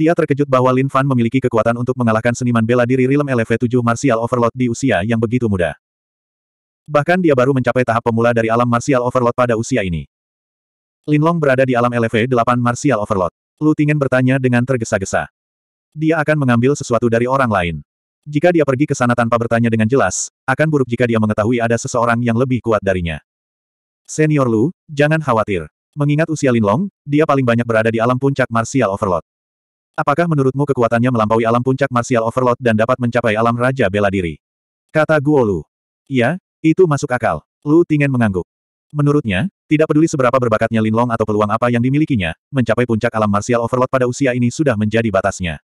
Dia terkejut bahwa Lin Fan memiliki kekuatan untuk mengalahkan seniman bela diri Rilem LV7 Martial Overlord di usia yang begitu muda. Bahkan dia baru mencapai tahap pemula dari alam Martial Overlord pada usia ini. Lin Long berada di alam LV8 Martial Overlord. Lu Tingen bertanya dengan tergesa-gesa. Dia akan mengambil sesuatu dari orang lain. Jika dia pergi ke sana tanpa bertanya dengan jelas, akan buruk jika dia mengetahui ada seseorang yang lebih kuat darinya. Senior Lu, jangan khawatir. Mengingat usia Lin Long, dia paling banyak berada di alam puncak Martial Overlord. Apakah menurutmu kekuatannya melampaui alam puncak martial overload dan dapat mencapai alam raja bela diri? Kata Guo Lu. Ya, itu masuk akal. Lu Tingen mengangguk. Menurutnya, tidak peduli seberapa berbakatnya Linlong atau peluang apa yang dimilikinya, mencapai puncak alam martial overload pada usia ini sudah menjadi batasnya.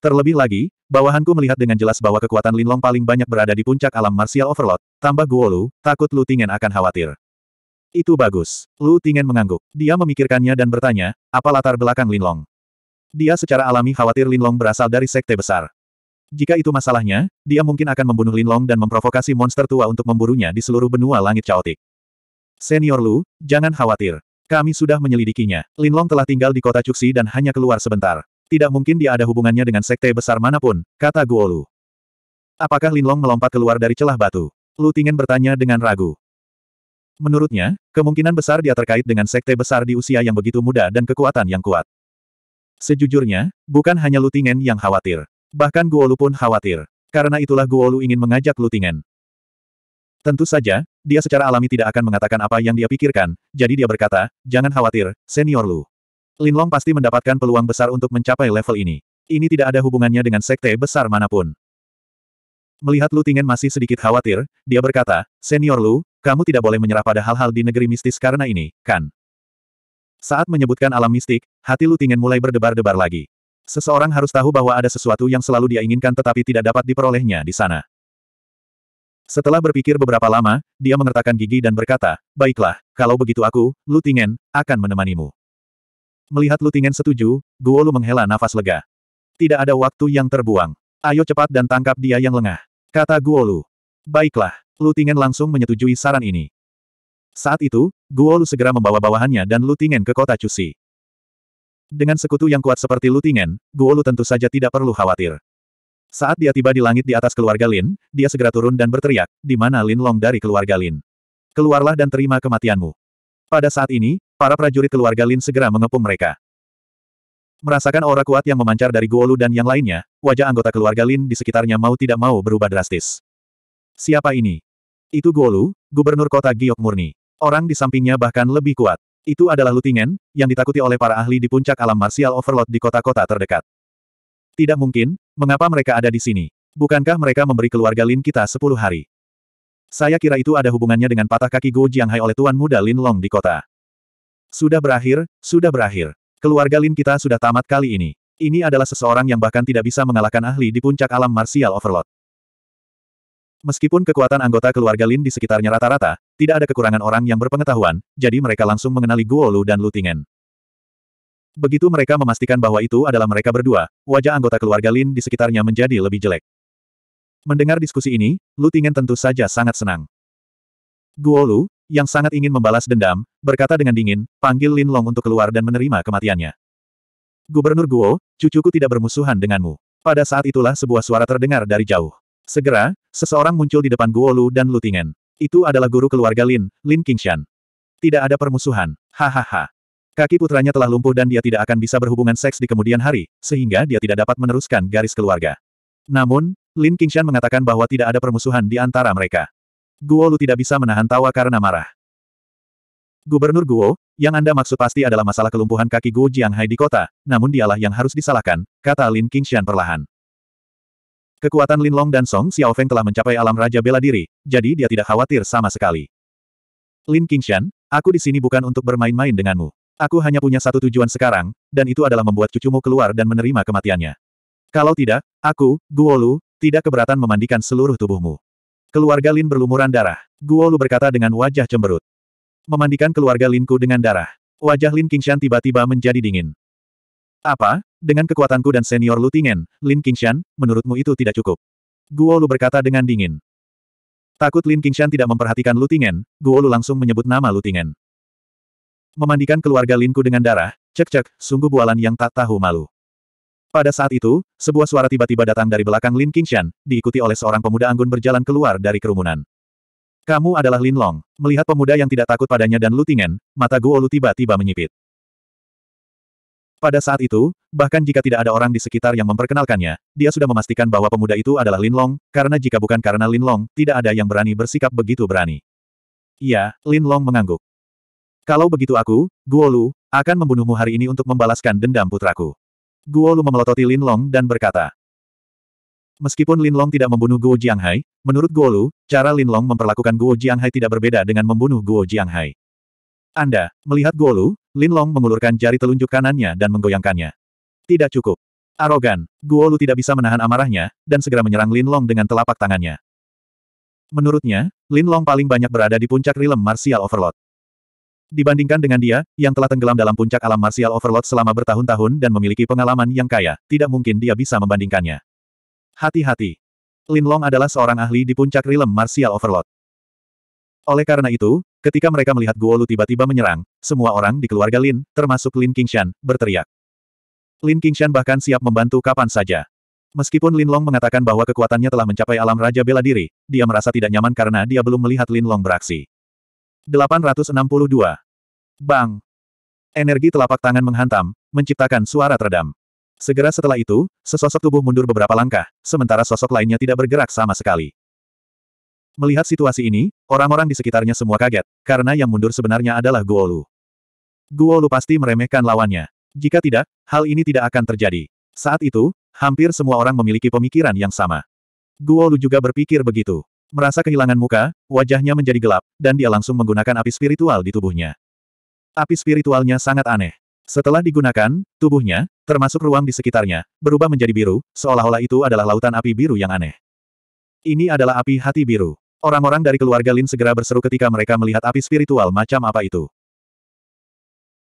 Terlebih lagi, bawahanku melihat dengan jelas bahwa kekuatan Linlong paling banyak berada di puncak alam martial overload, tambah Guo Lu, takut Lu Tingen akan khawatir. Itu bagus. Lu Tingen mengangguk. Dia memikirkannya dan bertanya, apa latar belakang Linlong? Dia secara alami khawatir Linlong berasal dari sekte besar. Jika itu masalahnya, dia mungkin akan membunuh Linlong dan memprovokasi monster tua untuk memburunya di seluruh benua langit caotik. Senior Lu, jangan khawatir. Kami sudah menyelidikinya. Linlong telah tinggal di kota Cuxi dan hanya keluar sebentar. Tidak mungkin dia ada hubungannya dengan sekte besar manapun, kata Guo Lu. Apakah Linlong melompat keluar dari celah batu? Lu Tingen bertanya dengan ragu. Menurutnya, kemungkinan besar dia terkait dengan sekte besar di usia yang begitu muda dan kekuatan yang kuat. Sejujurnya, bukan hanya Lutingen yang khawatir. Bahkan Guolu pun khawatir. Karena itulah Guolu ingin mengajak Lutingen. Tentu saja, dia secara alami tidak akan mengatakan apa yang dia pikirkan, jadi dia berkata, jangan khawatir, senior Lu. Linlong pasti mendapatkan peluang besar untuk mencapai level ini. Ini tidak ada hubungannya dengan sekte besar manapun. Melihat Lutingen masih sedikit khawatir, dia berkata, Senior Lu, kamu tidak boleh menyerah pada hal-hal di negeri mistis karena ini, kan? Saat menyebutkan alam mistik, hati Lutingen mulai berdebar-debar lagi. Seseorang harus tahu bahwa ada sesuatu yang selalu dia inginkan tetapi tidak dapat diperolehnya di sana. Setelah berpikir beberapa lama, dia mengertakkan gigi dan berkata, Baiklah, kalau begitu aku, Lutingen, akan menemanimu. Melihat Lutingen setuju, Guolu menghela nafas lega. Tidak ada waktu yang terbuang. Ayo cepat dan tangkap dia yang lengah. Kata Guolu. Baiklah, Lutingen langsung menyetujui saran ini. Saat itu, Guo Lu segera membawa bawahannya dan Lutingen ke kota Cusi. Dengan sekutu yang kuat seperti Lutingen, Guo Lu tentu saja tidak perlu khawatir. Saat dia tiba di langit di atas keluarga Lin, dia segera turun dan berteriak, di mana Lin Long dari keluarga Lin. Keluarlah dan terima kematianmu. Pada saat ini, para prajurit keluarga Lin segera mengepung mereka. Merasakan aura kuat yang memancar dari Guo Lu dan yang lainnya, wajah anggota keluarga Lin di sekitarnya mau tidak mau berubah drastis. Siapa ini? Itu Guo Lu, gubernur kota Giok Murni. Orang di sampingnya bahkan lebih kuat. Itu adalah Lutingen, yang ditakuti oleh para ahli di puncak alam martial overload di kota-kota terdekat. Tidak mungkin, mengapa mereka ada di sini? Bukankah mereka memberi keluarga Lin kita sepuluh hari? Saya kira itu ada hubungannya dengan patah kaki Guo Jianghai oleh Tuan Muda Lin Long di kota. Sudah berakhir, sudah berakhir. Keluarga Lin kita sudah tamat kali ini. Ini adalah seseorang yang bahkan tidak bisa mengalahkan ahli di puncak alam martial overload. Meskipun kekuatan anggota keluarga Lin di sekitarnya rata-rata, tidak ada kekurangan orang yang berpengetahuan, jadi mereka langsung mengenali Guo Lu dan Lutingen. Begitu mereka memastikan bahwa itu adalah mereka berdua, wajah anggota keluarga Lin di sekitarnya menjadi lebih jelek. Mendengar diskusi ini, Lutingen tentu saja sangat senang. Guo Lu, yang sangat ingin membalas dendam, berkata dengan dingin, panggil Lin Long untuk keluar dan menerima kematiannya. Gubernur Guo, cucuku tidak bermusuhan denganmu. Pada saat itulah sebuah suara terdengar dari jauh. Segera, seseorang muncul di depan Guo Lu dan Lu Lutingen. Itu adalah guru keluarga Lin, Lin Qingshan. Tidak ada permusuhan. Hahaha. Kaki putranya telah lumpuh dan dia tidak akan bisa berhubungan seks di kemudian hari, sehingga dia tidak dapat meneruskan garis keluarga. Namun, Lin Qingshan mengatakan bahwa tidak ada permusuhan di antara mereka. Guo Lu tidak bisa menahan tawa karena marah. Gubernur Guo, yang Anda maksud pasti adalah masalah kelumpuhan kaki Guo Jianghai di kota, namun dialah yang harus disalahkan, kata Lin Qingshan perlahan. Kekuatan Lin Long dan Song Xiaofeng telah mencapai alam Raja Bela Diri, jadi dia tidak khawatir sama sekali. Lin Qingshan, aku di sini bukan untuk bermain-main denganmu. Aku hanya punya satu tujuan sekarang, dan itu adalah membuat cucumu keluar dan menerima kematiannya. Kalau tidak, aku, Guo Lu, tidak keberatan memandikan seluruh tubuhmu. Keluarga Lin berlumuran darah. Guo Lu berkata dengan wajah cemberut. Memandikan keluarga Linku dengan darah. Wajah Lin Qingshan tiba-tiba menjadi dingin. Apa? dengan kekuatanku dan senior Lutingen, Lin Qingshan, menurutmu itu tidak cukup. Guo Lu berkata dengan dingin. Takut Lin Qingshan tidak memperhatikan Lutingen, Guo Lu langsung menyebut nama Lutingen. Memandikan keluarga Linku dengan darah, cek-cek, sungguh bualan yang tak tahu malu. Pada saat itu, sebuah suara tiba-tiba datang dari belakang Lin Qingshan, diikuti oleh seorang pemuda anggun berjalan keluar dari kerumunan. Kamu adalah Lin Long. Melihat pemuda yang tidak takut padanya dan Lutingen, mata Guo Lu tiba-tiba menyipit. Pada saat itu, bahkan jika tidak ada orang di sekitar yang memperkenalkannya, dia sudah memastikan bahwa pemuda itu adalah Lin Long. karena jika bukan karena Lin Long, tidak ada yang berani bersikap begitu berani. Iya, Lin Long mengangguk. Kalau begitu aku, Guo Lu, akan membunuhmu hari ini untuk membalaskan dendam putraku. Guo Lu memelototi Lin Long dan berkata. Meskipun Lin Long tidak membunuh Guo Jianghai, menurut Guo Lu, cara Lin Long memperlakukan Guo Jianghai tidak berbeda dengan membunuh Guo Jianghai. Anda, melihat Guo Lu? Lin Long mengulurkan jari telunjuk kanannya dan menggoyangkannya. Tidak cukup. Arogan, Guo Lu tidak bisa menahan amarahnya, dan segera menyerang Lin Long dengan telapak tangannya. Menurutnya, Lin Long paling banyak berada di puncak rilem Martial Overlord. Dibandingkan dengan dia, yang telah tenggelam dalam puncak alam Martial Overlord selama bertahun-tahun dan memiliki pengalaman yang kaya, tidak mungkin dia bisa membandingkannya. Hati-hati. Lin Long adalah seorang ahli di puncak rilem Martial Overlord. Oleh karena itu, Ketika mereka melihat Guolu tiba-tiba menyerang, semua orang di keluarga Lin, termasuk Lin Qingshan, berteriak. Lin Qingshan bahkan siap membantu kapan saja. Meskipun Lin Long mengatakan bahwa kekuatannya telah mencapai alam Raja Bela Diri, dia merasa tidak nyaman karena dia belum melihat Lin Long beraksi. 862. Bang! Energi telapak tangan menghantam, menciptakan suara teredam. Segera setelah itu, sesosok tubuh mundur beberapa langkah, sementara sosok lainnya tidak bergerak sama sekali. Melihat situasi ini, orang-orang di sekitarnya semua kaget, karena yang mundur sebenarnya adalah Guolu. Lu pasti meremehkan lawannya. Jika tidak, hal ini tidak akan terjadi. Saat itu, hampir semua orang memiliki pemikiran yang sama. Lu juga berpikir begitu. Merasa kehilangan muka, wajahnya menjadi gelap, dan dia langsung menggunakan api spiritual di tubuhnya. Api spiritualnya sangat aneh. Setelah digunakan, tubuhnya, termasuk ruang di sekitarnya, berubah menjadi biru, seolah-olah itu adalah lautan api biru yang aneh. Ini adalah api hati biru. Orang-orang dari keluarga Lin segera berseru ketika mereka melihat api spiritual macam apa itu.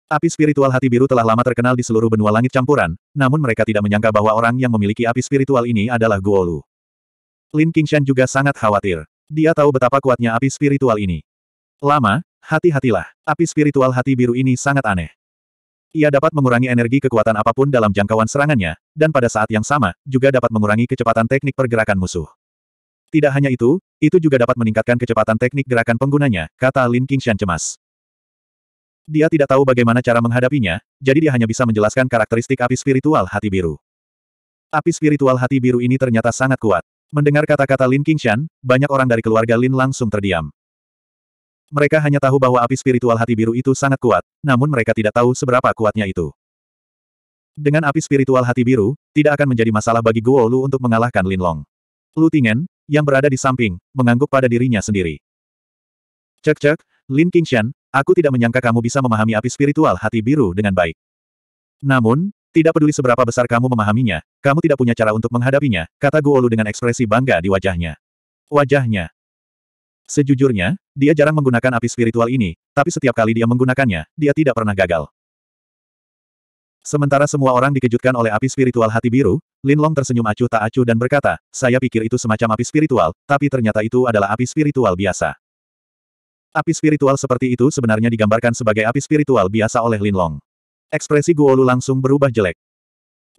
Api spiritual hati biru telah lama terkenal di seluruh benua langit campuran, namun mereka tidak menyangka bahwa orang yang memiliki api spiritual ini adalah Guolu. Lin Qingshan juga sangat khawatir. Dia tahu betapa kuatnya api spiritual ini. Lama, hati-hatilah. Api spiritual hati biru ini sangat aneh ia dapat mengurangi energi kekuatan apapun dalam jangkauan serangannya, dan pada saat yang sama, juga dapat mengurangi kecepatan teknik pergerakan musuh. Tidak hanya itu, itu juga dapat meningkatkan kecepatan teknik gerakan penggunanya, kata Lin Qingshan cemas. Dia tidak tahu bagaimana cara menghadapinya, jadi dia hanya bisa menjelaskan karakteristik api spiritual hati biru. Api spiritual hati biru ini ternyata sangat kuat. Mendengar kata-kata Lin Qingshan, banyak orang dari keluarga Lin langsung terdiam. Mereka hanya tahu bahwa api spiritual hati biru itu sangat kuat, namun mereka tidak tahu seberapa kuatnya itu. Dengan api spiritual hati biru, tidak akan menjadi masalah bagi Guo Lu untuk mengalahkan Lin Long. Lu Tingen, yang berada di samping, mengangguk pada dirinya sendiri. Cek-cek, Lin Qingshan, aku tidak menyangka kamu bisa memahami api spiritual hati biru dengan baik. Namun, tidak peduli seberapa besar kamu memahaminya, kamu tidak punya cara untuk menghadapinya, kata Guolu dengan ekspresi bangga di wajahnya. Wajahnya. Sejujurnya, dia jarang menggunakan api spiritual ini, tapi setiap kali dia menggunakannya, dia tidak pernah gagal. Sementara semua orang dikejutkan oleh api spiritual hati biru, Lin Long tersenyum acuh tak acuh dan berkata, saya pikir itu semacam api spiritual, tapi ternyata itu adalah api spiritual biasa. Api spiritual seperti itu sebenarnya digambarkan sebagai api spiritual biasa oleh Lin Long." Ekspresi Guo Lu langsung berubah jelek.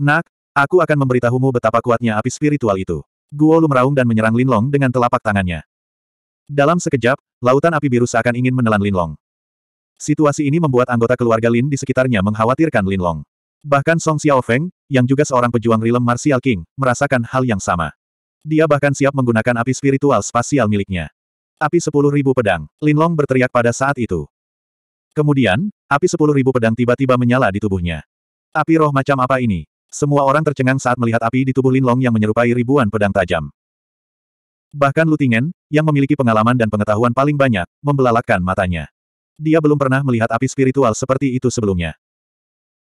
Nak, aku akan memberitahumu betapa kuatnya api spiritual itu. Guo Lu meraung dan menyerang Lin Long dengan telapak tangannya. Dalam sekejap, lautan api biru seakan ingin menelan Lin Long. Situasi ini membuat anggota keluarga Lin di sekitarnya mengkhawatirkan Lin Long. Bahkan Song Xiaofeng, yang juga seorang pejuang rilem Martial King, merasakan hal yang sama. Dia bahkan siap menggunakan api spiritual spasial miliknya. Api sepuluh ribu pedang, Linlong berteriak pada saat itu. Kemudian, api sepuluh ribu pedang tiba-tiba menyala di tubuhnya. Api roh macam apa ini? Semua orang tercengang saat melihat api di tubuh Linlong yang menyerupai ribuan pedang tajam. Bahkan Lutingen, yang memiliki pengalaman dan pengetahuan paling banyak, membelalakkan matanya. Dia belum pernah melihat api spiritual seperti itu sebelumnya.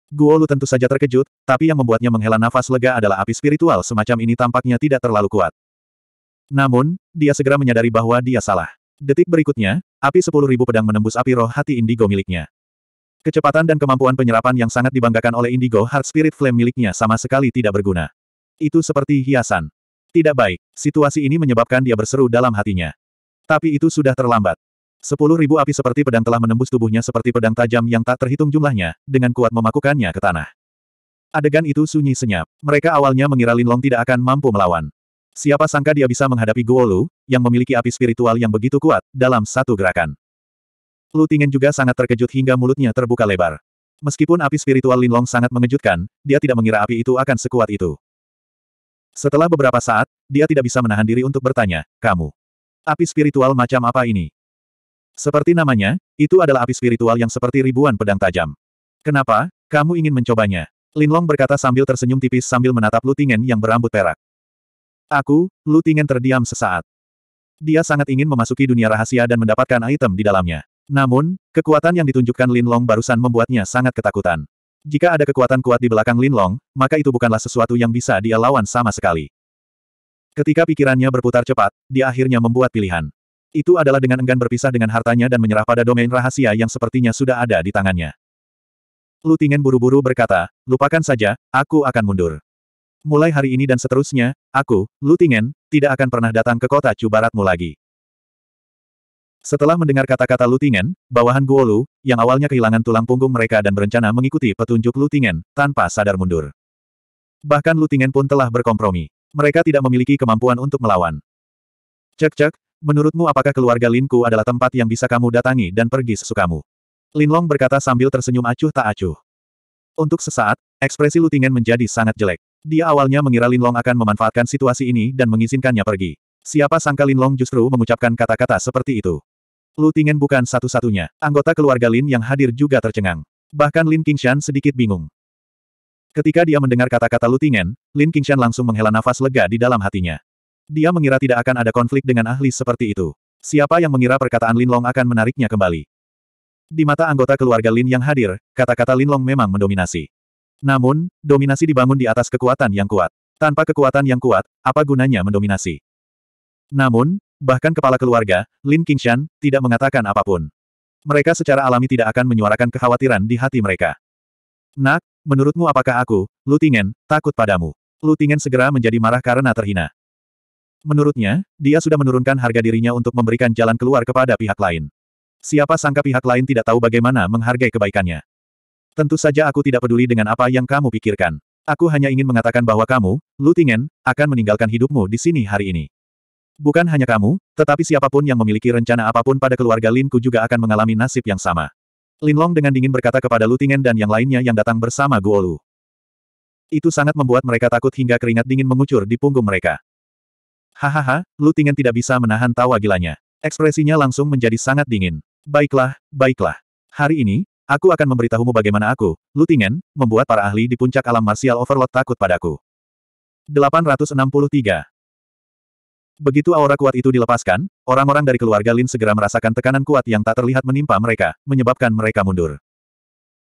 Guo Lu tentu saja terkejut, tapi yang membuatnya menghela nafas lega adalah api spiritual semacam ini tampaknya tidak terlalu kuat. Namun, dia segera menyadari bahwa dia salah. Detik berikutnya, api sepuluh ribu pedang menembus api roh hati indigo miliknya. Kecepatan dan kemampuan penyerapan yang sangat dibanggakan oleh indigo heart spirit flame miliknya sama sekali tidak berguna. Itu seperti hiasan. Tidak baik, situasi ini menyebabkan dia berseru dalam hatinya. Tapi itu sudah terlambat. Sepuluh ribu api seperti pedang telah menembus tubuhnya seperti pedang tajam yang tak terhitung jumlahnya, dengan kuat memakukannya ke tanah. Adegan itu sunyi senyap. Mereka awalnya mengira Linlong tidak akan mampu melawan. Siapa sangka dia bisa menghadapi Guolu, yang memiliki api spiritual yang begitu kuat, dalam satu gerakan. Lutingen juga sangat terkejut hingga mulutnya terbuka lebar. Meskipun api spiritual Linlong sangat mengejutkan, dia tidak mengira api itu akan sekuat itu. Setelah beberapa saat, dia tidak bisa menahan diri untuk bertanya, kamu. Api spiritual macam apa ini? Seperti namanya, itu adalah api spiritual yang seperti ribuan pedang tajam. Kenapa, kamu ingin mencobanya? Linlong berkata sambil tersenyum tipis sambil menatap Lutingen yang berambut perak. Aku, Lutingen terdiam sesaat. Dia sangat ingin memasuki dunia rahasia dan mendapatkan item di dalamnya. Namun, kekuatan yang ditunjukkan Linlong barusan membuatnya sangat ketakutan. Jika ada kekuatan kuat di belakang Linlong, maka itu bukanlah sesuatu yang bisa dia lawan sama sekali. Ketika pikirannya berputar cepat, dia akhirnya membuat pilihan. Itu adalah dengan enggan berpisah dengan hartanya dan menyerah pada domain rahasia yang sepertinya sudah ada di tangannya. Lutingen buru-buru berkata, lupakan saja, aku akan mundur. Mulai hari ini dan seterusnya, aku, Lutingen, tidak akan pernah datang ke kota Chu Baratmu lagi. Setelah mendengar kata-kata Lutingen, bawahan Lu, yang awalnya kehilangan tulang punggung mereka dan berencana mengikuti petunjuk Lutingen, tanpa sadar mundur. Bahkan Lutingen pun telah berkompromi. Mereka tidak memiliki kemampuan untuk melawan. Cek-cek, Menurutmu apakah keluarga Linku adalah tempat yang bisa kamu datangi dan pergi sesukamu? Linlong berkata sambil tersenyum acuh tak acuh. Untuk sesaat, ekspresi Lutingen menjadi sangat jelek. Dia awalnya mengira Linlong akan memanfaatkan situasi ini dan mengizinkannya pergi. Siapa sangka Linlong justru mengucapkan kata-kata seperti itu. Lutingen bukan satu-satunya. Anggota keluarga Lin yang hadir juga tercengang. Bahkan Lin Qingshan sedikit bingung. Ketika dia mendengar kata-kata Lutingen, Lin Qingshan langsung menghela nafas lega di dalam hatinya. Dia mengira tidak akan ada konflik dengan ahli seperti itu. Siapa yang mengira perkataan Lin Long akan menariknya kembali? Di mata anggota keluarga Lin yang hadir, kata-kata Lin Long memang mendominasi. Namun, dominasi dibangun di atas kekuatan yang kuat. Tanpa kekuatan yang kuat, apa gunanya mendominasi? Namun, bahkan kepala keluarga, Lin Qingshan, tidak mengatakan apapun. Mereka secara alami tidak akan menyuarakan kekhawatiran di hati mereka. Nak, menurutmu apakah aku, Lu Tingen, takut padamu? Lu Tingen segera menjadi marah karena terhina. Menurutnya, dia sudah menurunkan harga dirinya untuk memberikan jalan keluar kepada pihak lain. Siapa sangka pihak lain tidak tahu bagaimana menghargai kebaikannya. Tentu saja aku tidak peduli dengan apa yang kamu pikirkan. Aku hanya ingin mengatakan bahwa kamu, Lutingen, akan meninggalkan hidupmu di sini hari ini. Bukan hanya kamu, tetapi siapapun yang memiliki rencana apapun pada keluarga Linku juga akan mengalami nasib yang sama. Linlong dengan dingin berkata kepada Lutingen dan yang lainnya yang datang bersama Guolu. Itu sangat membuat mereka takut hingga keringat dingin mengucur di punggung mereka. Hahaha, Lu Tingen tidak bisa menahan tawa gilanya. Ekspresinya langsung menjadi sangat dingin. Baiklah, baiklah. Hari ini, aku akan memberitahumu bagaimana aku, Lu Tingen, membuat para ahli di puncak alam martial overload takut padaku. 863 Begitu aura kuat itu dilepaskan, orang-orang dari keluarga Lin segera merasakan tekanan kuat yang tak terlihat menimpa mereka, menyebabkan mereka mundur.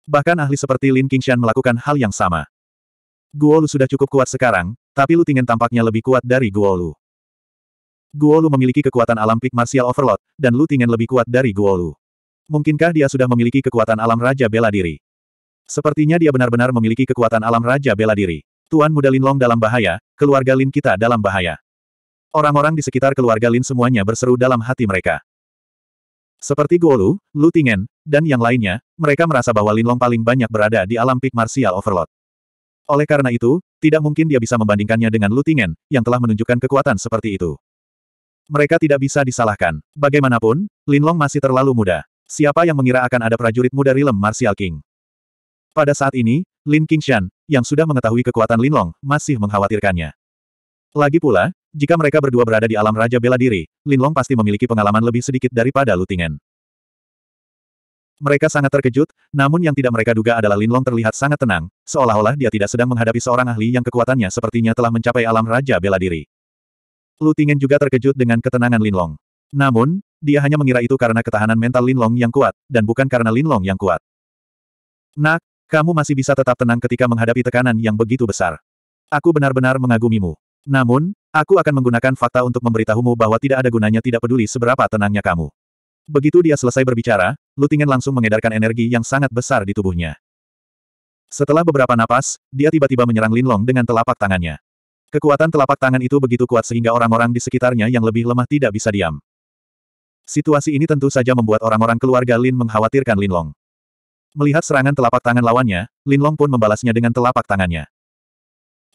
Bahkan ahli seperti Lin Qingshan melakukan hal yang sama. Guo Lu sudah cukup kuat sekarang, tapi Lu Tingen tampaknya lebih kuat dari Guo Lu. Guolu memiliki kekuatan alam pik martial overload, dan Lu Tingen lebih kuat dari Guolu. Mungkinkah dia sudah memiliki kekuatan alam Raja Bela Diri? Sepertinya dia benar-benar memiliki kekuatan alam Raja Bela Diri. Tuan Muda Long dalam bahaya, keluarga Lin kita dalam bahaya. Orang-orang di sekitar keluarga Lin semuanya berseru dalam hati mereka. Seperti Guolu, Lu Tingen, dan yang lainnya, mereka merasa bahwa Lin Long paling banyak berada di alam pik martial overload. Oleh karena itu, tidak mungkin dia bisa membandingkannya dengan Lu Tingen, yang telah menunjukkan kekuatan seperti itu. Mereka tidak bisa disalahkan. Bagaimanapun, Linlong masih terlalu muda. Siapa yang mengira akan ada prajurit muda Rilem Martial King? Pada saat ini, Lin Qingshan, yang sudah mengetahui kekuatan Linlong, masih mengkhawatirkannya. Lagi pula, jika mereka berdua berada di alam Raja Bela Diri, Linlong pasti memiliki pengalaman lebih sedikit daripada Lutingen. Mereka sangat terkejut, namun yang tidak mereka duga adalah Linlong terlihat sangat tenang, seolah-olah dia tidak sedang menghadapi seorang ahli yang kekuatannya sepertinya telah mencapai alam Raja Bela Diri. Lutingen juga terkejut dengan ketenangan Linlong. Namun, dia hanya mengira itu karena ketahanan mental Linlong yang kuat, dan bukan karena Linlong yang kuat. Nak, kamu masih bisa tetap tenang ketika menghadapi tekanan yang begitu besar. Aku benar-benar mengagumimu. Namun, aku akan menggunakan fakta untuk memberitahumu bahwa tidak ada gunanya tidak peduli seberapa tenangnya kamu. Begitu dia selesai berbicara, Lutingen langsung mengedarkan energi yang sangat besar di tubuhnya. Setelah beberapa napas, dia tiba-tiba menyerang Linlong dengan telapak tangannya. Kekuatan telapak tangan itu begitu kuat sehingga orang-orang di sekitarnya yang lebih lemah tidak bisa diam. Situasi ini tentu saja membuat orang-orang keluarga Lin mengkhawatirkan Lin Long. Melihat serangan telapak tangan lawannya, Lin Long pun membalasnya dengan telapak tangannya.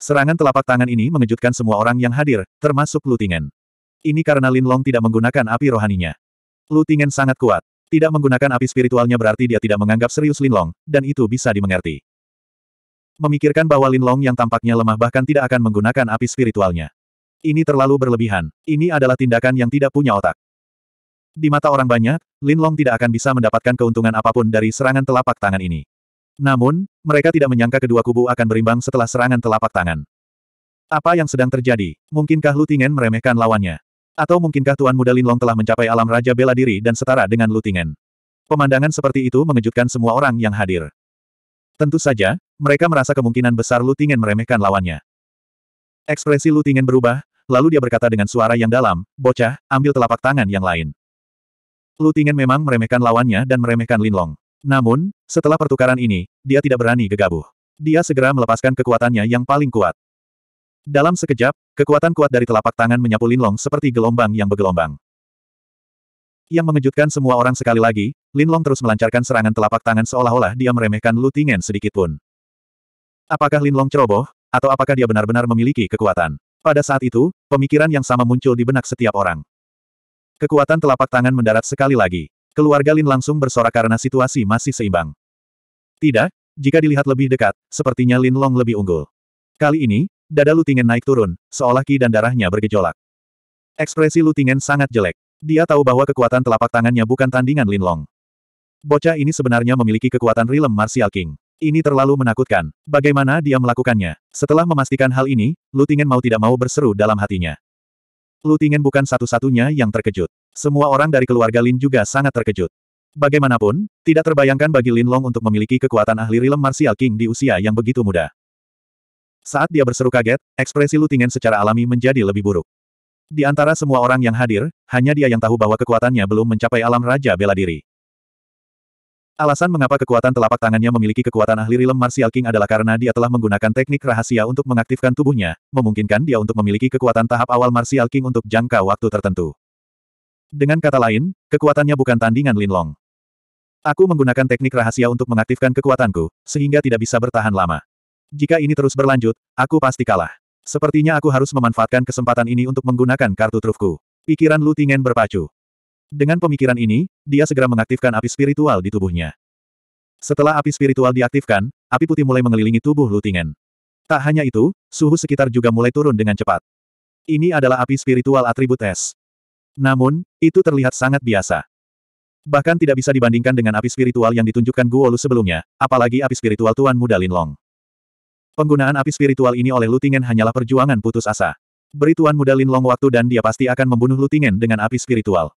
Serangan telapak tangan ini mengejutkan semua orang yang hadir, termasuk Lu Lutingen. Ini karena Lin Long tidak menggunakan api rohaninya. Lu Lutingen sangat kuat. Tidak menggunakan api spiritualnya berarti dia tidak menganggap serius Lin Long, dan itu bisa dimengerti memikirkan bahwa Lin Long yang tampaknya lemah bahkan tidak akan menggunakan api spiritualnya. Ini terlalu berlebihan. Ini adalah tindakan yang tidak punya otak. Di mata orang banyak, Lin Long tidak akan bisa mendapatkan keuntungan apapun dari serangan telapak tangan ini. Namun, mereka tidak menyangka kedua kubu akan berimbang setelah serangan telapak tangan. Apa yang sedang terjadi? Mungkinkah Lutingen meremehkan lawannya? Atau mungkinkah Tuan Muda Long telah mencapai alam Raja Bela Diri dan setara dengan Lutingen? Pemandangan seperti itu mengejutkan semua orang yang hadir. Tentu saja, mereka merasa kemungkinan besar Lutingen meremehkan lawannya. Ekspresi Lutingen berubah, lalu dia berkata dengan suara yang dalam, Bocah, ambil telapak tangan yang lain. Lutingen memang meremehkan lawannya dan meremehkan Linlong. Namun, setelah pertukaran ini, dia tidak berani gegabah. Dia segera melepaskan kekuatannya yang paling kuat. Dalam sekejap, kekuatan kuat dari telapak tangan menyapu Linlong seperti gelombang yang bergelombang. Yang mengejutkan semua orang sekali lagi, Linlong terus melancarkan serangan telapak tangan seolah-olah dia meremehkan Lu Tingen sedikitpun. Apakah Lin Long ceroboh, atau apakah dia benar-benar memiliki kekuatan? Pada saat itu, pemikiran yang sama muncul di benak setiap orang. Kekuatan telapak tangan mendarat sekali lagi. Keluarga Lin langsung bersorak karena situasi masih seimbang. Tidak, jika dilihat lebih dekat, sepertinya Lin Long lebih unggul. Kali ini, dada Lutingen naik turun, seolah ki dan darahnya bergejolak. Ekspresi Lutingen sangat jelek. Dia tahu bahwa kekuatan telapak tangannya bukan tandingan Lin Long. Bocah ini sebenarnya memiliki kekuatan rilem Martial King. Ini terlalu menakutkan. Bagaimana dia melakukannya? Setelah memastikan hal ini, Lutingen mau tidak mau berseru dalam hatinya. Lutingen bukan satu-satunya yang terkejut. Semua orang dari keluarga Lin juga sangat terkejut. Bagaimanapun, tidak terbayangkan bagi Lin Long untuk memiliki kekuatan ahli rilem martial king di usia yang begitu muda. Saat dia berseru kaget, ekspresi Lutingen secara alami menjadi lebih buruk. Di antara semua orang yang hadir, hanya dia yang tahu bahwa kekuatannya belum mencapai alam raja bela diri. Alasan mengapa kekuatan telapak tangannya memiliki kekuatan ahli rilem Martial King adalah karena dia telah menggunakan teknik rahasia untuk mengaktifkan tubuhnya, memungkinkan dia untuk memiliki kekuatan tahap awal Martial King untuk jangka waktu tertentu. Dengan kata lain, kekuatannya bukan tandingan Linlong. Aku menggunakan teknik rahasia untuk mengaktifkan kekuatanku, sehingga tidak bisa bertahan lama. Jika ini terus berlanjut, aku pasti kalah. Sepertinya aku harus memanfaatkan kesempatan ini untuk menggunakan kartu trufku. Pikiran Lu Tingen berpacu. Dengan pemikiran ini, dia segera mengaktifkan api spiritual di tubuhnya. Setelah api spiritual diaktifkan, api putih mulai mengelilingi tubuh Lutingen. Tak hanya itu, suhu sekitar juga mulai turun dengan cepat. Ini adalah api spiritual atribut es. Namun, itu terlihat sangat biasa. Bahkan tidak bisa dibandingkan dengan api spiritual yang ditunjukkan Guo Lu sebelumnya, apalagi api spiritual Tuan Muda Long. Penggunaan api spiritual ini oleh Lutingen hanyalah perjuangan putus asa. Beri Tuan Muda Long waktu dan dia pasti akan membunuh Lutingen dengan api spiritual.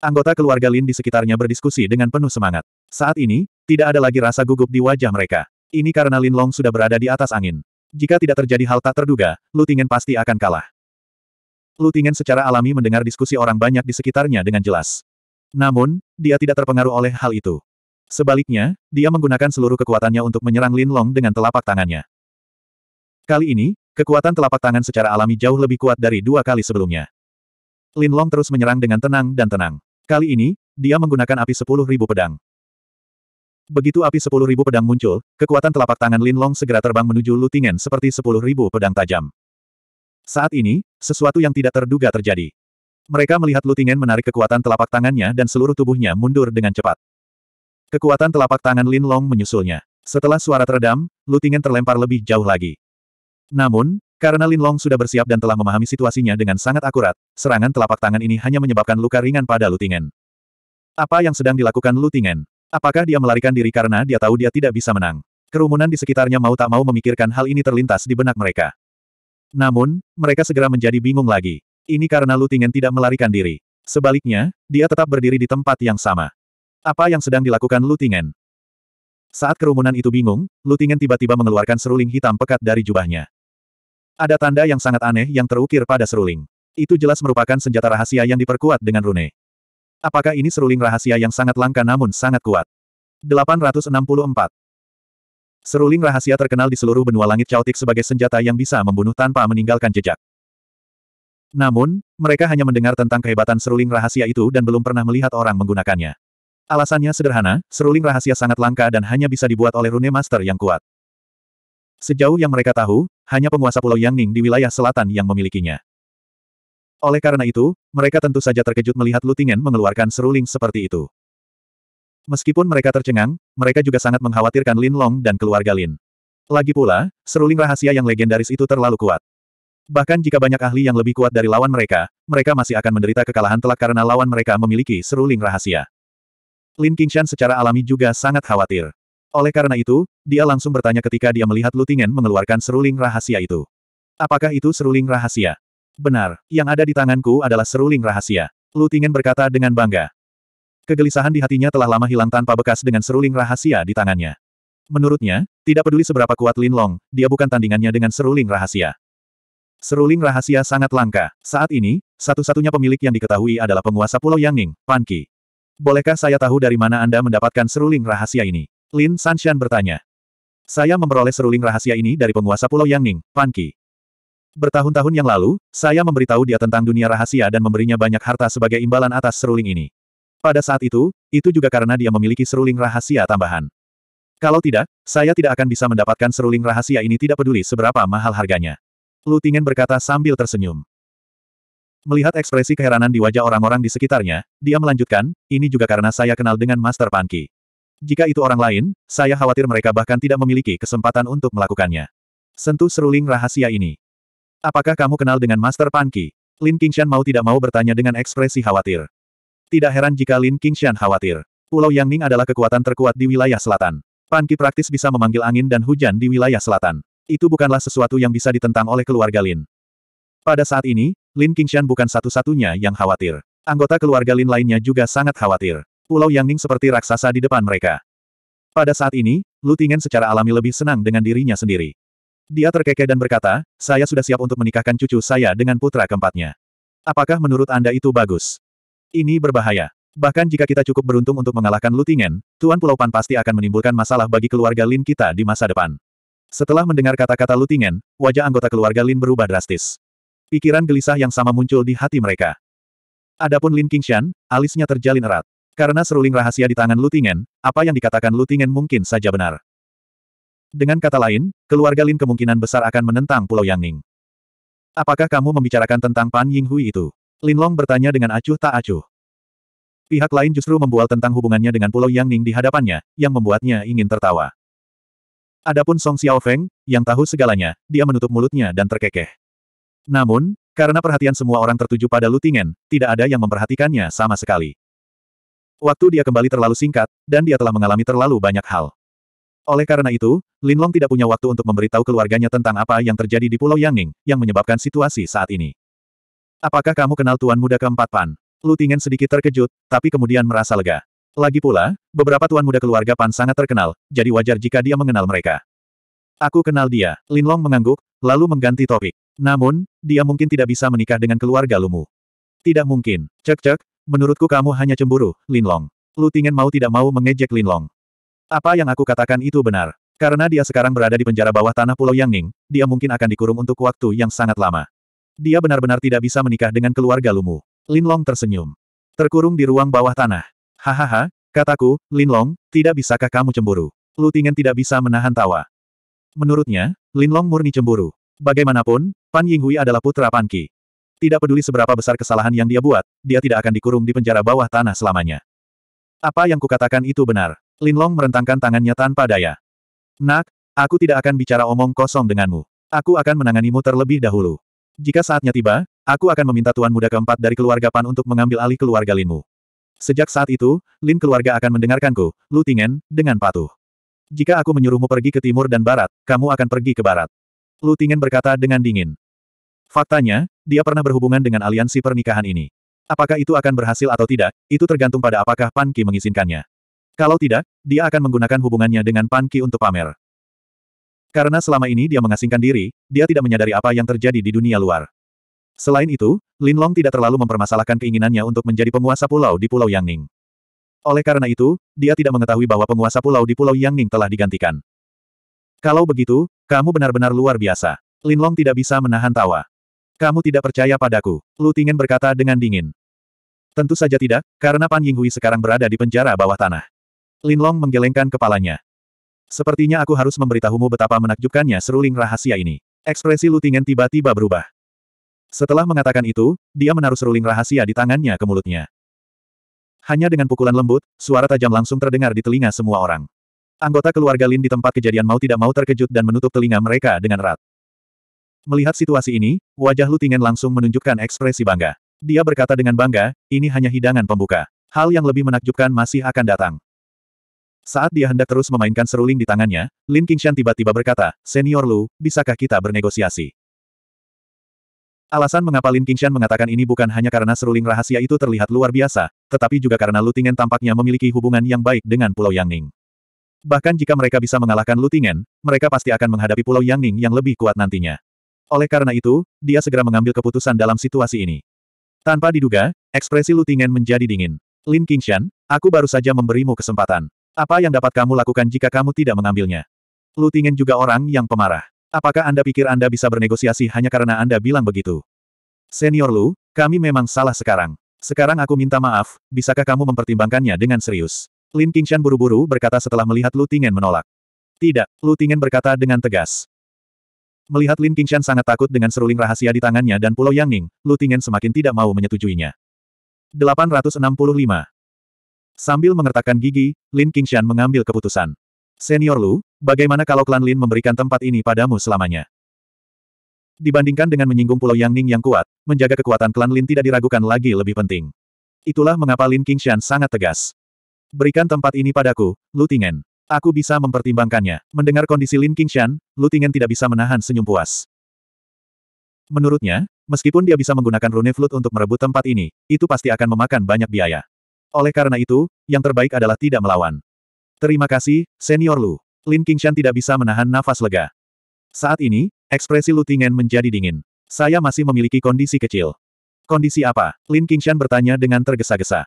Anggota keluarga Lin di sekitarnya berdiskusi dengan penuh semangat. Saat ini, tidak ada lagi rasa gugup di wajah mereka. Ini karena Lin Long sudah berada di atas angin. Jika tidak terjadi hal tak terduga, Lu Lutingen pasti akan kalah. Lu Lutingen secara alami mendengar diskusi orang banyak di sekitarnya dengan jelas. Namun, dia tidak terpengaruh oleh hal itu. Sebaliknya, dia menggunakan seluruh kekuatannya untuk menyerang Lin Long dengan telapak tangannya. Kali ini, kekuatan telapak tangan secara alami jauh lebih kuat dari dua kali sebelumnya. Lin Long terus menyerang dengan tenang dan tenang. Kali ini, dia menggunakan api sepuluh ribu pedang. Begitu api sepuluh ribu pedang muncul, kekuatan telapak tangan Lin Long segera terbang menuju Lutingen seperti sepuluh ribu pedang tajam. Saat ini, sesuatu yang tidak terduga terjadi. Mereka melihat Lutingen menarik kekuatan telapak tangannya dan seluruh tubuhnya mundur dengan cepat. Kekuatan telapak tangan Lin Long menyusulnya. Setelah suara teredam, Lutingen terlempar lebih jauh lagi. Namun, karena Lin Long sudah bersiap dan telah memahami situasinya dengan sangat akurat, serangan telapak tangan ini hanya menyebabkan luka ringan pada Lutingen. Apa yang sedang dilakukan Lutingen? Apakah dia melarikan diri karena dia tahu dia tidak bisa menang? Kerumunan di sekitarnya mau tak mau memikirkan hal ini terlintas di benak mereka. Namun, mereka segera menjadi bingung lagi. Ini karena Lutingen tidak melarikan diri. Sebaliknya, dia tetap berdiri di tempat yang sama. Apa yang sedang dilakukan Lutingen? Saat kerumunan itu bingung, Lutingen tiba-tiba mengeluarkan seruling hitam pekat dari jubahnya. Ada tanda yang sangat aneh yang terukir pada seruling. Itu jelas merupakan senjata rahasia yang diperkuat dengan rune. Apakah ini seruling rahasia yang sangat langka namun sangat kuat? 864. Seruling rahasia terkenal di seluruh benua langit caotik sebagai senjata yang bisa membunuh tanpa meninggalkan jejak. Namun, mereka hanya mendengar tentang kehebatan seruling rahasia itu dan belum pernah melihat orang menggunakannya. Alasannya sederhana, seruling rahasia sangat langka dan hanya bisa dibuat oleh rune master yang kuat. Sejauh yang mereka tahu, hanya penguasa Pulau Yangning di wilayah selatan yang memilikinya. Oleh karena itu, mereka tentu saja terkejut melihat Lutingen mengeluarkan seruling seperti itu. Meskipun mereka tercengang, mereka juga sangat mengkhawatirkan Lin Long dan keluarga Lin. Lagi pula, seruling rahasia yang legendaris itu terlalu kuat. Bahkan jika banyak ahli yang lebih kuat dari lawan mereka, mereka masih akan menderita kekalahan telak karena lawan mereka memiliki seruling rahasia. Lin Qingshan secara alami juga sangat khawatir. Oleh karena itu, dia langsung bertanya ketika dia melihat Lutingen mengeluarkan seruling rahasia itu. Apakah itu seruling rahasia? Benar, yang ada di tanganku adalah seruling rahasia. Lutingen berkata dengan bangga. Kegelisahan di hatinya telah lama hilang tanpa bekas dengan seruling rahasia di tangannya. Menurutnya, tidak peduli seberapa kuat Lin Long, dia bukan tandingannya dengan seruling rahasia. Seruling rahasia sangat langka. Saat ini, satu-satunya pemilik yang diketahui adalah penguasa Pulau Yangning, Panki. Bolehkah saya tahu dari mana Anda mendapatkan seruling rahasia ini? Lin Sanshan bertanya. Saya memperoleh seruling rahasia ini dari penguasa Pulau Yangning, Pan Qi. Bertahun-tahun yang lalu, saya memberitahu dia tentang dunia rahasia dan memberinya banyak harta sebagai imbalan atas seruling ini. Pada saat itu, itu juga karena dia memiliki seruling rahasia tambahan. Kalau tidak, saya tidak akan bisa mendapatkan seruling rahasia ini tidak peduli seberapa mahal harganya. Lu Tingen berkata sambil tersenyum. Melihat ekspresi keheranan di wajah orang-orang di sekitarnya, dia melanjutkan, ini juga karena saya kenal dengan Master Panki. Jika itu orang lain, saya khawatir mereka bahkan tidak memiliki kesempatan untuk melakukannya. Sentuh seruling rahasia ini. Apakah kamu kenal dengan Master Panki? Lin Qingshan mau tidak mau bertanya dengan ekspresi khawatir. Tidak heran jika Lin Qingshan khawatir. Pulau Yangning adalah kekuatan terkuat di wilayah selatan. Panki praktis bisa memanggil angin dan hujan di wilayah selatan. Itu bukanlah sesuatu yang bisa ditentang oleh keluarga Lin. Pada saat ini, Lin Qingshan bukan satu-satunya yang khawatir. Anggota keluarga Lin lainnya juga sangat khawatir. Pulau Yangning seperti raksasa di depan mereka. Pada saat ini, Lutingen secara alami lebih senang dengan dirinya sendiri. Dia terkekeh dan berkata, saya sudah siap untuk menikahkan cucu saya dengan putra keempatnya. Apakah menurut Anda itu bagus? Ini berbahaya. Bahkan jika kita cukup beruntung untuk mengalahkan Lutingen, Tuan Pulau Pan pasti akan menimbulkan masalah bagi keluarga Lin kita di masa depan. Setelah mendengar kata-kata Lutingen, wajah anggota keluarga Lin berubah drastis. Pikiran gelisah yang sama muncul di hati mereka. Adapun Lin Qingshan, alisnya terjalin erat. Karena seruling rahasia di tangan Lutingen, apa yang dikatakan Lutingen mungkin saja benar. Dengan kata lain, keluarga Lin kemungkinan besar akan menentang Pulau Yangning. Apakah kamu membicarakan tentang Pan Yinghui itu? Lin Long bertanya dengan acuh tak acuh. Pihak lain justru membual tentang hubungannya dengan Pulau Yangning di hadapannya, yang membuatnya ingin tertawa. Adapun Song Xiaofeng, yang tahu segalanya, dia menutup mulutnya dan terkekeh. Namun, karena perhatian semua orang tertuju pada Lutingen, tidak ada yang memperhatikannya sama sekali. Waktu dia kembali terlalu singkat, dan dia telah mengalami terlalu banyak hal. Oleh karena itu, Linlong tidak punya waktu untuk memberitahu keluarganya tentang apa yang terjadi di Pulau Yangning, yang menyebabkan situasi saat ini. Apakah kamu kenal Tuan Muda keempat Pan? Lu Lutingen sedikit terkejut, tapi kemudian merasa lega. Lagi pula, beberapa Tuan Muda keluarga Pan sangat terkenal, jadi wajar jika dia mengenal mereka. Aku kenal dia, Linlong mengangguk, lalu mengganti topik. Namun, dia mungkin tidak bisa menikah dengan keluarga Lumu. Tidak mungkin. Cek-cek, Menurutku kamu hanya cemburu, Linlong. Tingen mau tidak mau mengejek Linlong. Apa yang aku katakan itu benar. Karena dia sekarang berada di penjara bawah tanah Pulau Yangning, dia mungkin akan dikurung untuk waktu yang sangat lama. Dia benar-benar tidak bisa menikah dengan keluarga Lumu. Linlong tersenyum. Terkurung di ruang bawah tanah. Hahaha, kataku, Linlong, tidak bisakah kamu cemburu? Lu Tingen tidak bisa menahan tawa. Menurutnya, Linlong murni cemburu. Bagaimanapun, Pan Yinghui adalah putra Pan Ki. Tidak peduli seberapa besar kesalahan yang dia buat, dia tidak akan dikurung di penjara bawah tanah selamanya. Apa yang kukatakan itu benar. Lin Long merentangkan tangannya tanpa daya. Nak, aku tidak akan bicara omong kosong denganmu. Aku akan menanganimu terlebih dahulu. Jika saatnya tiba, aku akan meminta Tuan Muda keempat dari keluarga Pan untuk mengambil alih keluarga Linmu. Sejak saat itu, Lin keluarga akan mendengarkanku, Tingen, dengan patuh. Jika aku menyuruhmu pergi ke timur dan barat, kamu akan pergi ke barat. Lu Tingen berkata dengan dingin. Faktanya, dia pernah berhubungan dengan aliansi pernikahan ini. Apakah itu akan berhasil atau tidak, itu tergantung pada apakah Pan Ki mengizinkannya. Kalau tidak, dia akan menggunakan hubungannya dengan Pan Ki untuk pamer. Karena selama ini dia mengasingkan diri, dia tidak menyadari apa yang terjadi di dunia luar. Selain itu, Lin Long tidak terlalu mempermasalahkan keinginannya untuk menjadi penguasa pulau di Pulau Yangning. Oleh karena itu, dia tidak mengetahui bahwa penguasa pulau di Pulau Yangning telah digantikan. Kalau begitu, kamu benar-benar luar biasa. Lin Long tidak bisa menahan tawa. Kamu tidak percaya padaku, Lu Tingen berkata dengan dingin. Tentu saja tidak, karena Pan Yinghui sekarang berada di penjara bawah tanah. Lin Long menggelengkan kepalanya. Sepertinya aku harus memberitahumu betapa menakjubkannya seruling rahasia ini. Ekspresi Lu tiba-tiba berubah. Setelah mengatakan itu, dia menaruh seruling rahasia di tangannya ke mulutnya. Hanya dengan pukulan lembut, suara tajam langsung terdengar di telinga semua orang. Anggota keluarga Lin di tempat kejadian mau tidak mau terkejut dan menutup telinga mereka dengan erat. Melihat situasi ini, wajah Lutingen langsung menunjukkan ekspresi bangga. Dia berkata dengan bangga, ini hanya hidangan pembuka. Hal yang lebih menakjubkan masih akan datang. Saat dia hendak terus memainkan seruling di tangannya, Lin Qingshan tiba-tiba berkata, Senior Lu, bisakah kita bernegosiasi? Alasan mengapa Lin Qingshan mengatakan ini bukan hanya karena seruling rahasia itu terlihat luar biasa, tetapi juga karena Lutingen tampaknya memiliki hubungan yang baik dengan Pulau Yangning. Bahkan jika mereka bisa mengalahkan Lutingen, mereka pasti akan menghadapi Pulau Yangning yang lebih kuat nantinya. Oleh karena itu, dia segera mengambil keputusan dalam situasi ini. Tanpa diduga, ekspresi Lutingen menjadi dingin. Lin Qingshan, aku baru saja memberimu kesempatan. Apa yang dapat kamu lakukan jika kamu tidak mengambilnya? Lutingen juga orang yang pemarah. Apakah Anda pikir Anda bisa bernegosiasi hanya karena Anda bilang begitu? Senior Lu, kami memang salah sekarang. Sekarang aku minta maaf, bisakah kamu mempertimbangkannya dengan serius? Lin Qingshan buru-buru berkata setelah melihat Lutingen menolak. Tidak, Lutingen berkata dengan tegas. Melihat Lin Qingshan sangat takut dengan seruling rahasia di tangannya dan Pulau Yang Ning, Lu Tingen semakin tidak mau menyetujuinya. 865. Sambil mengertakkan gigi, Lin Qingshan mengambil keputusan. Senior Lu, bagaimana kalau klan Lin memberikan tempat ini padamu selamanya? Dibandingkan dengan menyinggung Pulau Yang Ning yang kuat, menjaga kekuatan klan Lin tidak diragukan lagi lebih penting. Itulah mengapa Lin Qingshan sangat tegas. Berikan tempat ini padaku, Lu Tingen. Aku bisa mempertimbangkannya. Mendengar kondisi Lin Qingshan, Tingen tidak bisa menahan senyum puas. Menurutnya, meskipun dia bisa menggunakan rune flute untuk merebut tempat ini, itu pasti akan memakan banyak biaya. Oleh karena itu, yang terbaik adalah tidak melawan. Terima kasih, Senior Lu. Lin Qingshan tidak bisa menahan nafas lega. Saat ini, ekspresi Lu Tingen menjadi dingin. Saya masih memiliki kondisi kecil. Kondisi apa? Lin Qingshan bertanya dengan tergesa-gesa.